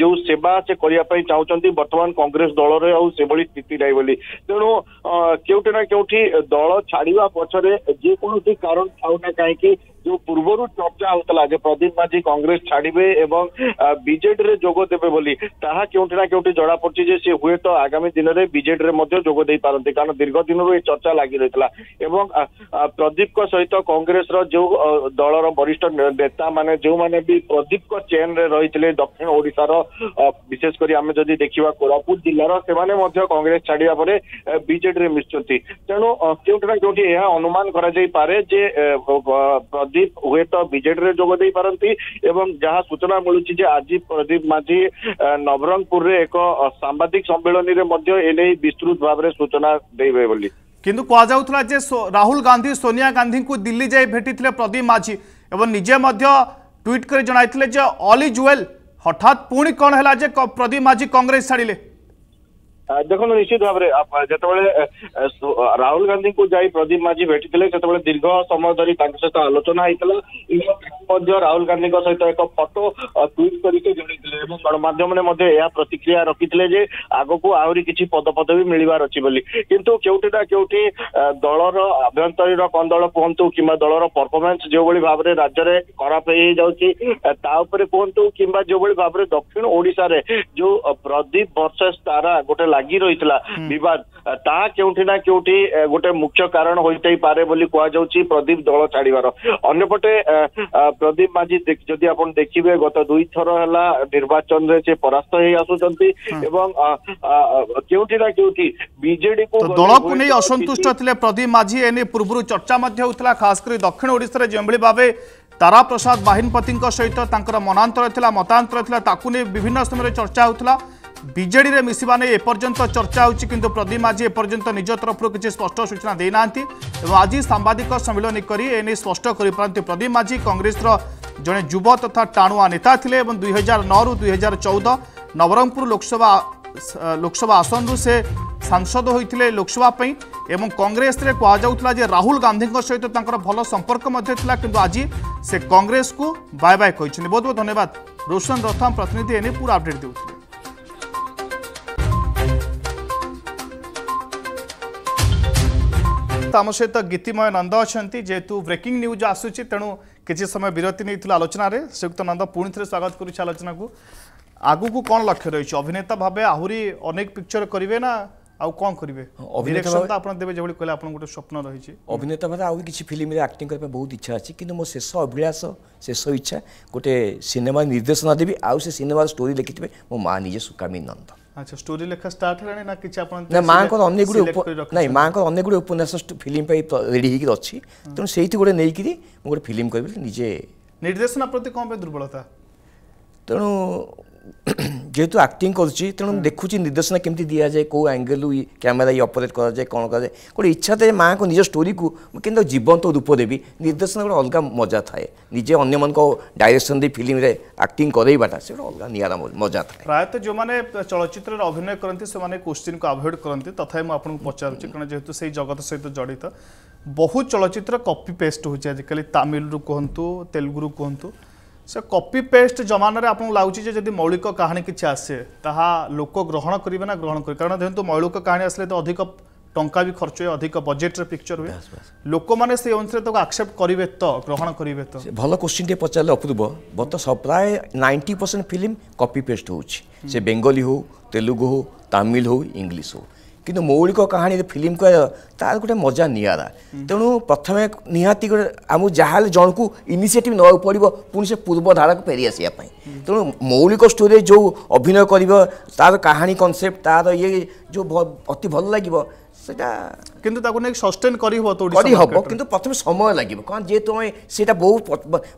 जो सेवा से करने चाहूं बर्तमान कंग्रेस दल रही स्थित नहीं बोली तेणु क्योंटि ना दल छाड़ा पक्ष जेको कारण था कहीं ଯୋଉ ପୂର୍ବରୁ ଚର୍ଚ୍ଚା ହଉଥିଲା ଯେ ପ୍ରଦୀପ ମାଝୀ କଂଗ୍ରେସ ଛାଡିବେ ଏବଂ ବିଜେଡିରେ ଯୋଗ ଦେବେ ବୋଲି ତାହା କେଉଁଠି ନା କେଉଁଠି ଜଣାପଡୁଛି ଯେ ସେ ହୁଏତ ଆଗାମୀ ଦିନରେ ବିଜେଡିରେ ମଧ୍ୟ ଯୋଗ ଦେଇପାରନ୍ତି କାରଣ ଦୀର୍ଘ ଦିନରୁ ଏ ଚର୍ଚ୍ଚା ଲାଗି ରହିଥିଲା ଏବଂ ପ୍ରଦୀପଙ୍କ ସହିତ କଂଗ୍ରେସର ଯୋଉ ଦଳର ବରିଷ୍ଠ ନେତାମାନେ ଯୋଉମାନେ ବି ପ୍ରଦୀପଙ୍କ ଚେନ୍ରେ ରହିଥିଲେ ଦକ୍ଷିଣ ଓଡିଶାର ବିଶେଷ କରି ଆମେ ଯଦି ଦେଖିବା କୋରାପୁଟ ଜିଲ୍ଲାର ସେମାନେ ମଧ୍ୟ କଂଗ୍ରେସ ଛାଡିବା ପରେ ବିଜେଡିରେ ମିଶୁଛନ୍ତି ତେଣୁ କେଉଁଠି ନା କେଉଁଠି ଏହା ଅନୁମାନ କରାଯାଇପାରେ ଯେ ପ୍ରଦୀପ ହୁଏତ ବିଜେଡିରେ ଯୋଗ ଦେଇପାରନ୍ତି ଏବଂ ଯାହା ସୂଚନା ମିଳୁଛି ଯେ ଆଜି ପ୍ରଦୀପ ମାଝୀ ନବରଙ୍ଗପୁରରେ ଏକ ସାମ୍ବାଦିକ ସମ୍ମିଳନୀରେ ମଧ୍ୟ ଏନେଇ ବିସ୍ତୃତ ଭାବରେ ସୂଚନା ଦେବେ ବୋଲି କିନ୍ତୁ କୁହାଯାଉଥିଲା ଯେ ରାହୁଲ ଗାନ୍ଧୀ ସୋନିଆ ଗାନ୍ଧୀଙ୍କୁ ଦିଲ୍ଲୀ ଯାଇ ଭେଟିଥିଲେ ପ୍ରଦୀପ ମାଝୀ ଏବଂ ନିଜେ ମଧ୍ୟ ଟ୍ୱିଟ୍ କରି ଜଣାଇଥିଲେ ଯେ ଅଲ୍ ଇଜ୍ ୱେଲ୍ ହଠାତ୍ ପୁଣି କ'ଣ ହେଲା ଯେ ପ୍ରଦୀପ ମାଝୀ କଂଗ୍ରେସ ଛାଡ଼ିଲେ ଦେଖନ୍ତୁ ନିଶ୍ଚିତ ଭାବରେ ଯେତେବେଳେ ରାହୁଲ ଗାନ୍ଧୀଙ୍କୁ ଯାଇ ପ୍ରଦୀପ ମାଝୀ ଭେଟିଥିଲେ ସେତେବେଳେ ଦୀର୍ଘ ସମୟ ଧରି ତାଙ୍କ ସହିତ ଆଲୋଚନା ହେଇଥିଲା ମଧ୍ୟ ରାହୁଲ ଗାନ୍ଧୀଙ୍କ ସହିତ ଏକ ଫଟୋ ଟ୍ୱିଟ୍ କରିକି ଜଣେଇଥିଲେ ଏବଂ ଗଣମାଧ୍ୟମରେ ମଧ୍ୟ ଏହା ପ୍ରତିକ୍ରିୟା ରଖିଥିଲେ ଯେ ଆଗକୁ ଆହୁରି କିଛି ପଦପଦବୀ ମିଳିବାର ଅଛି ବୋଲି କିନ୍ତୁ କେଉଁଠି ନା କେଉଁଠି ଦଳର ଆଭ୍ୟନ୍ତରୀଣ କନ୍ଦଳ କୁହନ୍ତୁ କିମ୍ବା ଦଳର ପରଫର୍ମାନ୍ସ ଯେଉଁଭଳି ଭାବରେ ରାଜ୍ୟରେ ଖରାପ ହେଇଯାଉଛି ତା ଉପରେ କୁହନ୍ତୁ କିମ୍ବା ଯେଉଁଭଳି ଭାବରେ ଦକ୍ଷିଣ ଓଡ଼ିଶାରେ ଯୋଉ ପ୍ରଦୀପ ଭର୍ସେସ୍ ତାରା ଗୋଟେ ଲାଗି ରହିଥିଲା ବିବାଦ ତାହା କେଉଁଠି ନା କେଉଁଠି ଗୋଟେ ମୁଖ୍ୟ କାରଣ ହୋଇଥାଇପାରେ ବୋଲି କୁହାଯାଉଛି ପ୍ରଦୀପ ଦଳ ଛାଡିବାର ଅନ୍ୟପଟେ ପ୍ରଦୀପ ମାଝି ଯଦି ଆପଣ ଦେଖିବେ ଗତ ଦୁଇ ଥର ହେଲା ନିର୍ବାଚନରେ ସେ ପରାସ୍ତ ହେଇ ଆସୁଛନ୍ତି ଏବଂ କେଉଁଠି ନା କେଉଁଠି ବିଜେଡିକୁ ଦଳକୁ ନେଇ ଅସନ୍ତୁଷ୍ଟ ଥିଲେ ପ୍ରଦୀପ ମାଝି ଏ ପୂର୍ବରୁ ଚର୍ଚ୍ଚା ମଧ୍ୟ ହେଉଥିଲା ଖାସ କରି ଦକ୍ଷିଣ ଓଡ଼ିଶାରେ ଯେଉଁଭଳି ଭାବେ ତାରା ପ୍ରସାଦ ବାହିନପତିଙ୍କ ସହିତ ତାଙ୍କର ମନାନ୍ତର ଥିଲା ମତାନ୍ତର ଥିଲା ତାକୁ ନେଇ ବିଭିନ୍ନ ସମୟରେ ଚର୍ଚ୍ଚା ହେଉଥିଲା ବିଜେଡ଼ିରେ ମିଶିବା ନେଇ ଏପର୍ଯ୍ୟନ୍ତ ଚର୍ଚ୍ଚା ହେଉଛି କିନ୍ତୁ ପ୍ରଦୀପ ମାଝୀ ଏପର୍ଯ୍ୟନ୍ତ ନିଜ ତରଫରୁ କିଛି ସ୍ପଷ୍ଟ ସୂଚନା ଦେଇନାହାନ୍ତି ଏବଂ ଆଜି ସାମ୍ବାଦିକ ସମ୍ମିଳନୀ କରି ଏନେଇ ସ୍ପଷ୍ଟ କରିପାରନ୍ତି ପ୍ରଦୀପ ମାଝୀ କଂଗ୍ରେସର ଜଣେ ଯୁବ ତଥା ଟାଣୁଆ ନେତା ଥିଲେ ଏବଂ ଦୁଇ ହଜାର ନଅରୁ ଦୁଇ ହଜାର ଚଉଦ ନବରଙ୍ଗପୁର ଲୋକସଭା ଲୋକସଭା ଆସନରୁ ସେ ସାଂସଦ ହୋଇଥିଲେ ଲୋକସଭା ପାଇଁ ଏବଂ କଂଗ୍ରେସରେ କୁହାଯାଉଥିଲା ଯେ ରାହୁଲ ଗାନ୍ଧୀଙ୍କ ସହିତ ତାଙ୍କର ଭଲ ସମ୍ପର୍କ ମଧ୍ୟ ଥିଲା କିନ୍ତୁ ଆଜି ସେ କଂଗ୍ରେସକୁ ବାଏ ବାଏ କହିଛନ୍ତି ବହୁତ ବହୁତ ଧନ୍ୟବାଦ ରୋଶନ ରଥ ଆମ ପ୍ରତିନିଧି ଏନେଇ ପୁରା ଅପଡେଟ୍ ଦେଉଥିଲେ তো আম সহ গীতিময় নন্দ অনেক যেহেতু ব্রেকিং নিউজ আসুচি তেণু কিছু সময় বিরতি নিয়ে আলোচনার শ্রীযুক্ত নন্দ পুঁ থে স্বাগত করছি আলোচনা আগুক কোণ লক্ষ্য রয়েছে অভিনেতা ভাবে আহরি অনেক পিকচর করবে না ଆଉ କ'ଣ କରିବେ ଡିରେକ୍ସନ୍ ତ ଆପଣ ଦେବେ ଯେଭଳି କହିଲେ ଆପଣଙ୍କ ଗୋଟେ ସ୍ୱପ୍ନ ରହିଛି ଅଭିନେତା ଭାବେ ଆଉ କିଛି ଫିଲ୍ମରେ ଆକ୍ଟିଂ କରିବା ପାଇଁ ବହୁତ ଇଚ୍ଛା ଅଛି କିନ୍ତୁ ମୋ ଶେଷ ଅଭିଳାଷ ଶେଷ ଇଚ୍ଛା ଗୋଟେ ସିନେମା ନିର୍ଦ୍ଦେଶନା ଦେବି ଆଉ ସେ ସିନେମାର ଷ୍ଟୋରି ଲେଖିଥିବେ ମୋ ମା ନିଜେ ସୁକାମୀ ନନ୍ଦ আচ্ছা স্টোরি লেখা স্টার্ট ହେଲାଣି ନା କିଛି ଆପଣ ନା ମାଙ୍କର ଅନେକ ଗୁଡ଼ିଏ ନାଇଁ ମାଙ୍କର ଅନେକ ଗୁଡ଼ିଏ ଉପନ୍ୟାସ ଫିଲ୍ମ ପାଇଁ ରେଡ଼ି ହେଇକିରି ଅଛି ତେଣୁ ସେଇଠି ଗୋଟେ ନେଇକିରି ମୁଁ ଗୋଟେ ଫିଲ୍ମ କରିବି ନିଜେ ନିର୍ଦ୍ଦେଶନା ପ୍ରତି କ'ଣ ପାଇଁ ଦୁର୍ବଳତା ତେଣୁ যেহেতু আক্টিং করছি তেমন দেখুছি নির্দেশনা কেমতি দিয়া যায় কেউ আঙ্গেল ক্যামেরা ইয়ে অপরেট করা যায় কোণ করা যায় গোটে ইচ্ছা থাকে মা নিজ স্টোরি কু কিন্তু জীবন্ত রূপ দেবি নির্দেশনা গোটে অলগা মজা থাকে নিজে অন্য মানুষ ডাইরেকশন দিয়ে ফিল্মরে আক্টিং করাইবাটা সে গোটে অলগা নিয়ারা মজা থাকে প্রায়ত যে চলচ্চিত্রের অভিনয় করতে সে কোশ্চিন কু আভয়েড করতে তথাপি মু আপনার পচারুছি কারণ যেহেতু সেই জগত সহিত জড়িত বহু চলচ্চিত্র কপি পেস্ট হচ্ছে আজকাল তামিলরু কুহতু তেলুগুরু কুহতু ସେ କପି ପେଷ୍ଟ ଜମାନରେ ଆପଣଙ୍କୁ ଲାଗୁଛି ଯେ ଯଦି ମୌଳିକ କାହାଣୀ କିଛି ଆସେ ତାହା ଲୋକ ଗ୍ରହଣ କରିବେ ନା ଗ୍ରହଣ କରିବେ କାରଣ ଦେଖନ୍ତୁ ମୌଳିକ କାହାଣୀ ଆସିଲେ ତ ଅଧିକ ଟଙ୍କା ବି ଖର୍ଚ୍ଚ ହୁଏ ଅଧିକ ବଜେଟ୍ରେ ପିକ୍ଚର ହୁଏ ଲୋକମାନେ ସେଇ ଅନୁସାରେ ତାକୁ ଆକ୍ସେପ୍ଟ କରିବେ ତ ଗ୍ରହଣ କରିବେ ତ ଭଲ କୋଶ୍ଚିନ୍ଟିଏ ପଚାରିଲେ ଅପୂର୍ବ ବର୍ତ୍ତମାନ ପ୍ରାୟ ninety percent film copy paste ହେଉଛି ସେ ବେଙ୍ଗଲୀ ହେଉ ତେଲୁଗୁ ହେଉ ତାମିଲ ହେଉ ଇଂଲିଶ ହେଉ କିନ୍ତୁ ମୌଳିକ কাহিনী ଫିଲ୍ମ কে ତାର ଗୋଟେ ମଜା ନିଆରା ତେଣୁ ପ୍ରଥମେ ନିହାତି ଗୋଟେ ଆମକୁ ଯାହାହେଲେ ଜଣକୁ ଇନିସିଏଟିଭ୍ ନେବାକୁ ପଡ଼ିବ ପୁଣି ସେ ପୂର୍ବ ଧାରାକୁ ଫେରି ଆସିବା ପାଇଁ ତେଣୁ ମୌଳିକ ଷ୍ଟୋରିରେ ଯେଉଁ ଅଭିନୟ କରିବ ତାର କାହାଣୀ କନସେପ୍ଟ ତାର ଇଏ ଯେଉଁ ଅତି ଭଲ ଲାଗିବ সেটা কিন্তু তাকে নেই সস্টেন করি হব তো করি হব কিন্তু প্রথমে সময় লাগবে কারণ যেহেতু আমি সেটা বহু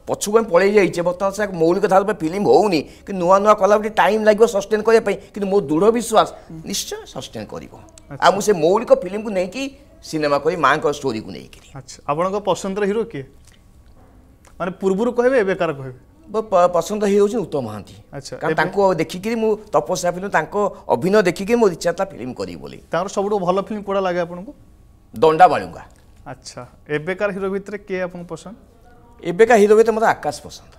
পছকু আমি পলাই যাইছে বর্তমানে সে মৌলিক ধার ফিল্ম হোনি কিন্তু নূয়া নূয়া কলা টাইম লাগবে সস্টেন করা কিন্তু মো দৃঢ় বিশ্বাস নিশ্চয় সস্টেন করব ଆଉ ମୁଁ ସେ ମୌଳିକ ଫିଲ୍ମକୁ ନେଇକି ସିନେମା କରି ମାଙ୍କ ଷ୍ଟୋରିକୁ ନେଇକିରି ଆଚ୍ଛା ଆପଣଙ୍କ ପସନ୍ଦର ହିରୋ କିଏ ମାନେ ପୂର୍ବରୁ କହିବେ ଏବେକାର କହିବେ ପସନ୍ଦ ହେଉଛି ଉତ୍ତମ ମହାନ୍ତି ଆଚ୍ଛା ତାଙ୍କୁ ଦେଖିକିରି ମୁଁ ତପସ୍ୟା ଫିଲ୍ମ ତାଙ୍କ ଅଭିନୟ ଦେଖିକି ମୋ ଇଚ୍ଛା ତା ଫିଲ୍ମ କରିବି ବୋଲି ତାଙ୍କର ସବୁଠୁ ଭଲ ଫିଲ୍ମ କେଉଁଟା ଲାଗେ ଆପଣଙ୍କୁ ଦଣ୍ଡା ବାଳୁଙ୍ଗା ଆଚ୍ଛା ଏବେକାର ହିରୋ ଭିତରେ କିଏ ଆପଣଙ୍କୁ ପସନ୍ଦ ଏବେକା ହିରୋ ଭିତରେ ମୋତେ ଆକାଶ ପସନ୍ଦ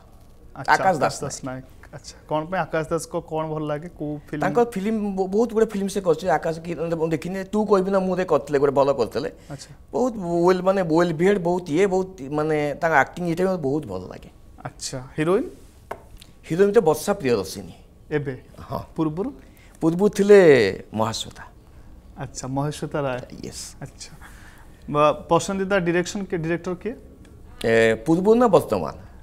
ଆକାଶ ଦାସ ଦାସ ନାୟକ আচ্ছা কোন পাই আকাশ দাসক কোন ভাল লাগে কো ফিল্ম তাঙ্ক ফিল্ম বহুত গুড়ে ফিল্ম সে করছে আকাশ কি দেখিনি তু কইবি না মুদে করতলে গুড়ে ভালো করতলে আচ্ছা। বহুত ওয়েল মানে ওয়েল বিহেড বহুত ইয়ে বহুত মানে তাঙ্ক আক্টিং এটা বহুত ভাল লাগে আচ্ছা হিরোইন হিরোইন তো বর্ষা প্রিয়দর্শিনী এবে হ্যাঁ পূর্বর পূর্ব থিলে মহাশ্বেতা আচ্ছা মহেশ্বতা রায় ইয়েস আচ্ছা পছন্দিদা ডিরেকশন কে ডিরেক্টর কে পূর্ব না বর্তমান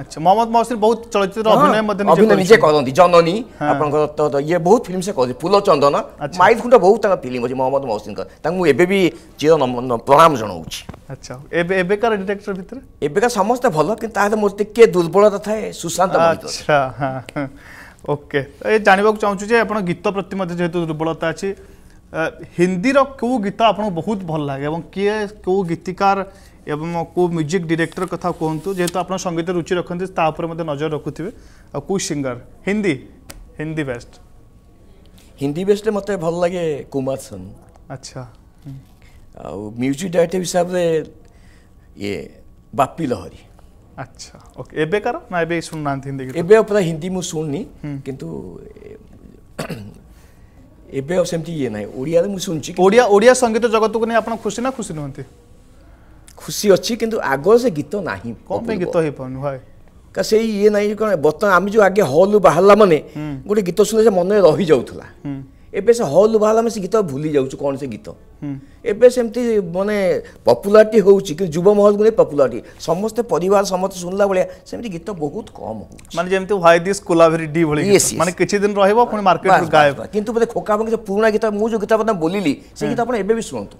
আচ্ছা মোহাম্মদ মহসিন বহুত চলচ্চিত্র হ্যাঁ, অভিনয় মধ্যে নিজে অভিনয় নিজে করন্তি জননী আপনকর তো ইয়ে বহুত ফিল্ম সে করছে ফুল চন্দন মাইল খুঁটা বহুত তাঙ্ক ফিল্ম আছে মোহাম্মদ মহসিন তাঙ্ক মু এবে বি চির প্রণাম জনাউছি আচ্ছা এবে এবেকার ডিরেক্টর ভিতরে এবেকার সমস্ত ভালো কিন্তু তাহলে মোর টিকে দুর্বলতা থাকে সুশান্ত আচ্ছা হ্যাঁ ওকে এ জানিবাক চাহুছু যে আপনার গীত প্রতি মধ্যে যেহেতু দুর্বলতা আছে হিন্দির কেউ গীত আপনার বহুত ভাল লাগে এবং কি কেউ গীতিকার এবং কেউ ମ୍ୟୁଜିକ୍ ଡିରେକ୍ଟର କଥା କୁହନ୍ତୁ ଯେହେତୁ ଆପଣ ସଙ୍ଗୀତ ରୁଚି ରଖନ୍ତି ତା ଉପରେ ମଧ୍ୟ ନଜର ରଖୁଥିବେ ଆଉ କେଉଁ ସିଙ୍ଗର ହିନ୍ଦୀ ହିନ୍ଦୀ ବେଷ୍ଟ ହିନ୍ଦୀ ବେଷ୍ଟରେ ମୋତେ ଭଲ ଲାଗେ କୁମାର ସନ୍ ଆଚ୍ଛା ଆଉ ମ୍ୟୁଜିକ୍ ଡାଇରେକ୍ଟର ହିସାବରେ ଇଏ ବାପି ଲହରୀ আচ্ছা ওকে এবে কার না এবে শুননা হিন্দি এবে পুরা হিন্দি মু শুননি কিন্তু এবে সেমতি ইয়ে নাই ওড়িয়া মু শুনছি ওড়িয়া ওড়িয়া সঙ্গীত জগতকে নিয়ে আপনার খুশি না খুশি নুহতি ଖୁସି ଅଛି କିନ୍ତୁ ଆଗ ସେ ଗୀତ ନାହିଁ କ'ଣ ପାଇଁ ଗୀତ ହେଇପାରୁନି ଭାଇ ସେଇ ଇଏ ନାହିଁ କ'ଣ ବର୍ତ୍ତମାନ ଆମେ ଯେଉଁ ଆଗେ ହଲ୍ରୁ ବାହାରିଲା ମାନେ ଗୋଟେ ଗୀତ ଶୁଣିଲେ ସେ ମନରେ ରହିଯାଉଥିଲା ଏବେ ସେ ହଲ୍ ବାହାରିଲା ଆମେ ସେ ଗୀତ ଭୁଲି ଯାଉଛୁ କ'ଣ ସେ ଗୀତ ଏବେ ସେମିତି ମାନେ ପପୁଲାରିଟି ହେଉଛି କିନ୍ତୁ ଯୁବ ମହଲକୁ ନେଇ ପପୁଲାରିଟି ସମସ୍ତେ ପରିବାର ସମସ୍ତେ ଶୁଣିଲା ଭଳିଆ ସେମିତି ଗୀତ ବହୁତ କମ୍ ହେଉଛି ମାନେ ଯେମିତି ହ୍ୱାଇ ଦିସ୍ କୋଲାଭେରି ଡି ଭଳି ମାନେ କିଛି ଦିନ ରହିବ ପୁଣି ମାର୍କେଟରୁ ଗାୟବ କିନ୍ତୁ ବୋଧେ ଖୋକା ଏବଂ ସେ ପୁରୁଣା ଗୀତ ମୁଁ ଯେଉଁ ଗୀତ ଆପଣ ବୋଲିଲି ସେ ଗୀତ ଆପଣ ଏବେ ବି ଶୁଣନ୍ତୁ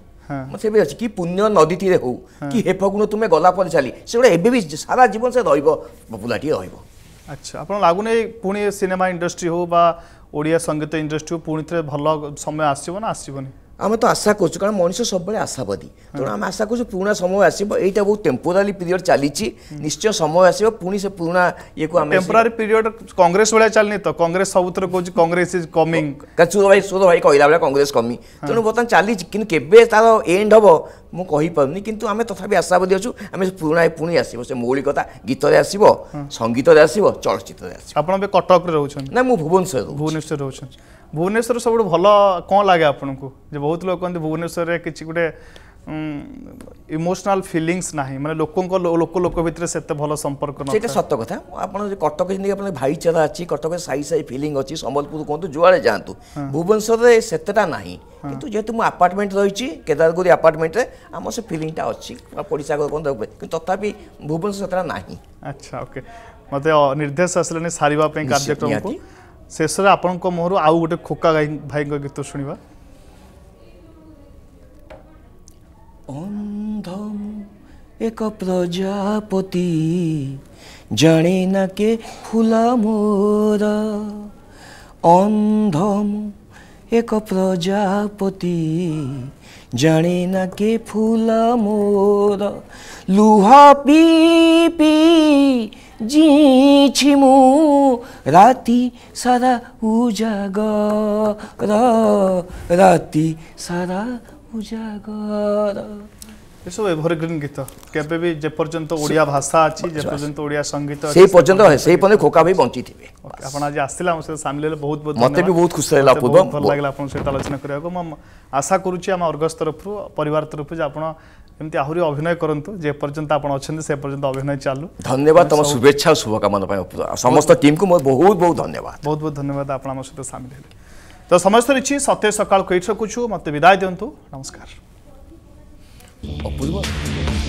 ସେ ବି ଅଛି କି ପୁଣ୍ୟ ନଦୀଟିରେ ହଉ କି ହେ ଫଗୁଣ ତୁମେ ଗଲା ପରେ ଚାଲି ସେଗୁଡ଼ା ଏବେ ବି ସାରା ଜୀବନ ସେ ରହିବ ପପୁଲାରିଟି ରହିବ ଆଚ୍ଛା ଆପଣ ଲାଗୁନି ପୁଣି ସିନେମା ଇଣ୍ଡଷ୍ଟ୍ରି ହଉ ବା ଓଡ଼ିଆ ସଙ୍ଗୀତ ଇଣ୍ଡଷ୍ଟ୍ରି ପୁଣି ଥରେ ଭଲ ସମୟ ଆସିବ ନା ଆସିବନି ଆମେ ତ ଆଶା କରୁଛୁ କାରଣ ମଣିଷ ସବୁବେଳେ ଆଶାବାଦୀ ତେଣୁ ଆମେ ଆଶା କରୁଛୁ ପୁରୁଣା ସମୟ ଆସିବ ଏଇଟା ବହୁତ ଟେମ୍ପୋରାରୀ ପିରିୟଡ଼ ଚାଲିଛି ନିଶ୍ଚୟ ସମୟ ଆସିବ ପୁଣି ସେ ପୁରୁଣା ଇଏକୁ ଆମେ ଟେମ୍ପୋରାରୀ ପିରିୟଡ଼ କଂଗ୍ରେସ ଭଳିଆ ଚାଲିନି ତ କଂଗ୍ରେସ ସବୁଥିରେ କହୁଛି କଂଗ୍ରେସ ଇଜ୍ କମିଂ ସୁର ଭାଇ ସୁର ଭାଇ କହିଲା ବେଳେ କଂଗ୍ରେସ କମି ତେଣୁ ବର୍ତ୍ତମାନ ଚାଲିଛି କିନ୍ତୁ କେବେ ତାର ଏଣ୍ଡ ହବ ମୁଁ କହିପାରୁନି କିନ୍ତୁ ଆମେ ତଥାପି ଆଶାବାଦୀ ଅଛୁ ଆମେ ପୁରୁଣା ପୁଣି ଆସିବ ସେ ମୌଳିକତା ଗୀତରେ ଆସିବ ସଙ୍ଗୀତରେ ଆସିବ ଚଳଚ୍ଚିତ୍ରରେ ଆସିବ ଆପଣ ଏବେ କଟକରେ ରହୁଛନ୍ତି ନା ମୁଁ ଭୁବନେଶ୍ୱର ଭୁବନେଶ୍ୱର ରହୁଛନ୍ତି ଭୁବନେଶ୍ୱର ସବୁଠୁ ଭଲ କ'ଣ ଲାଗେ ଆପଣଙ୍କୁ ଯେ ବହୁତ ଲୋକ କହନ୍ତି ଭୁବନେଶ୍ୱରରେ କିଛି ଗୋଟେ ইমোশনাল ফিলিংস না মানে লোক লোক লোক ভিতরে সেতে ভালো সম্পর্ক না সেটা সত কথা আপনার কটক যেমনি আপনার ভাইচারা আছে কটক সাই সাই ফিলিং অছি সম্বলপুর কুহতু যুয়াড়ে যাতে ভুবনেশ্বরের সেতেটা না কিন্তু যেহেতু মু আপার্টমেন্ট রয়েছি কেদারগুড়ি আপার্টমেন্টে আমার সে ফিলিংটা অছি পড়িশা কিন্তু তথাপি ভুবনেশ্বর সেটা না আচ্ছা ওকে মতো নির্দেশ আসলে সারা কার্যক্রম শেষে আপনার মোহর আউ গোটে খোকা ভাই গীত শুনবা ଅନ୍ଧମ ଏକ ପ୍ରଜାପତି ଜାଣେ ନା କେ ଫୁଲ ମୋର ଅନ୍ଧମ ଏକ ପ୍ରଜାପତି জানে না কে ফুল মোর লুহ পি পি জিছি মু রাতি সারা উজাগর রাতি সারা ଉଜାଗର এসব এভারগ্রিন গীত কেবে বি যে পর্যন্ত ওড়িয়া ভাষা আছে যে পর্যন্ত ওড়িয়া সঙ্গীত সেই পর্যন্ত সেই পর্যন্ত খোকা ভাই বঞ্চি থিবে আপন আজ আসছিলা আমার সাথে সামিল হলে বহুত বহুত মতে বি বহুত খুশি লাগলা পূর্ব ভাল লাগলা আপন সহিত আলোচনা করিয়াকু মু আশা করুছি আমার অর্গস তরফরু পরিবার তরফরু যে আপন এমতি আহুরি অভিনয় করন্তু যে পর্যন্ত আপন অছন্তি সে পর্যন্ত অভিনয় চালু ধন্যবাদ তোমার শুভেচ্ছা ও শুভকামনা পাই সমস্ত টিমকু মো বহুত বহুত ধন্যবাদ বহুত বহুত ধন্যবাদ আপন আমার সাথে সামিল হলে तो समस्त ऋषि सत्य सकाळ কৈ શકछु মত বিদায় দന്തু নমস্কার অপূর্ব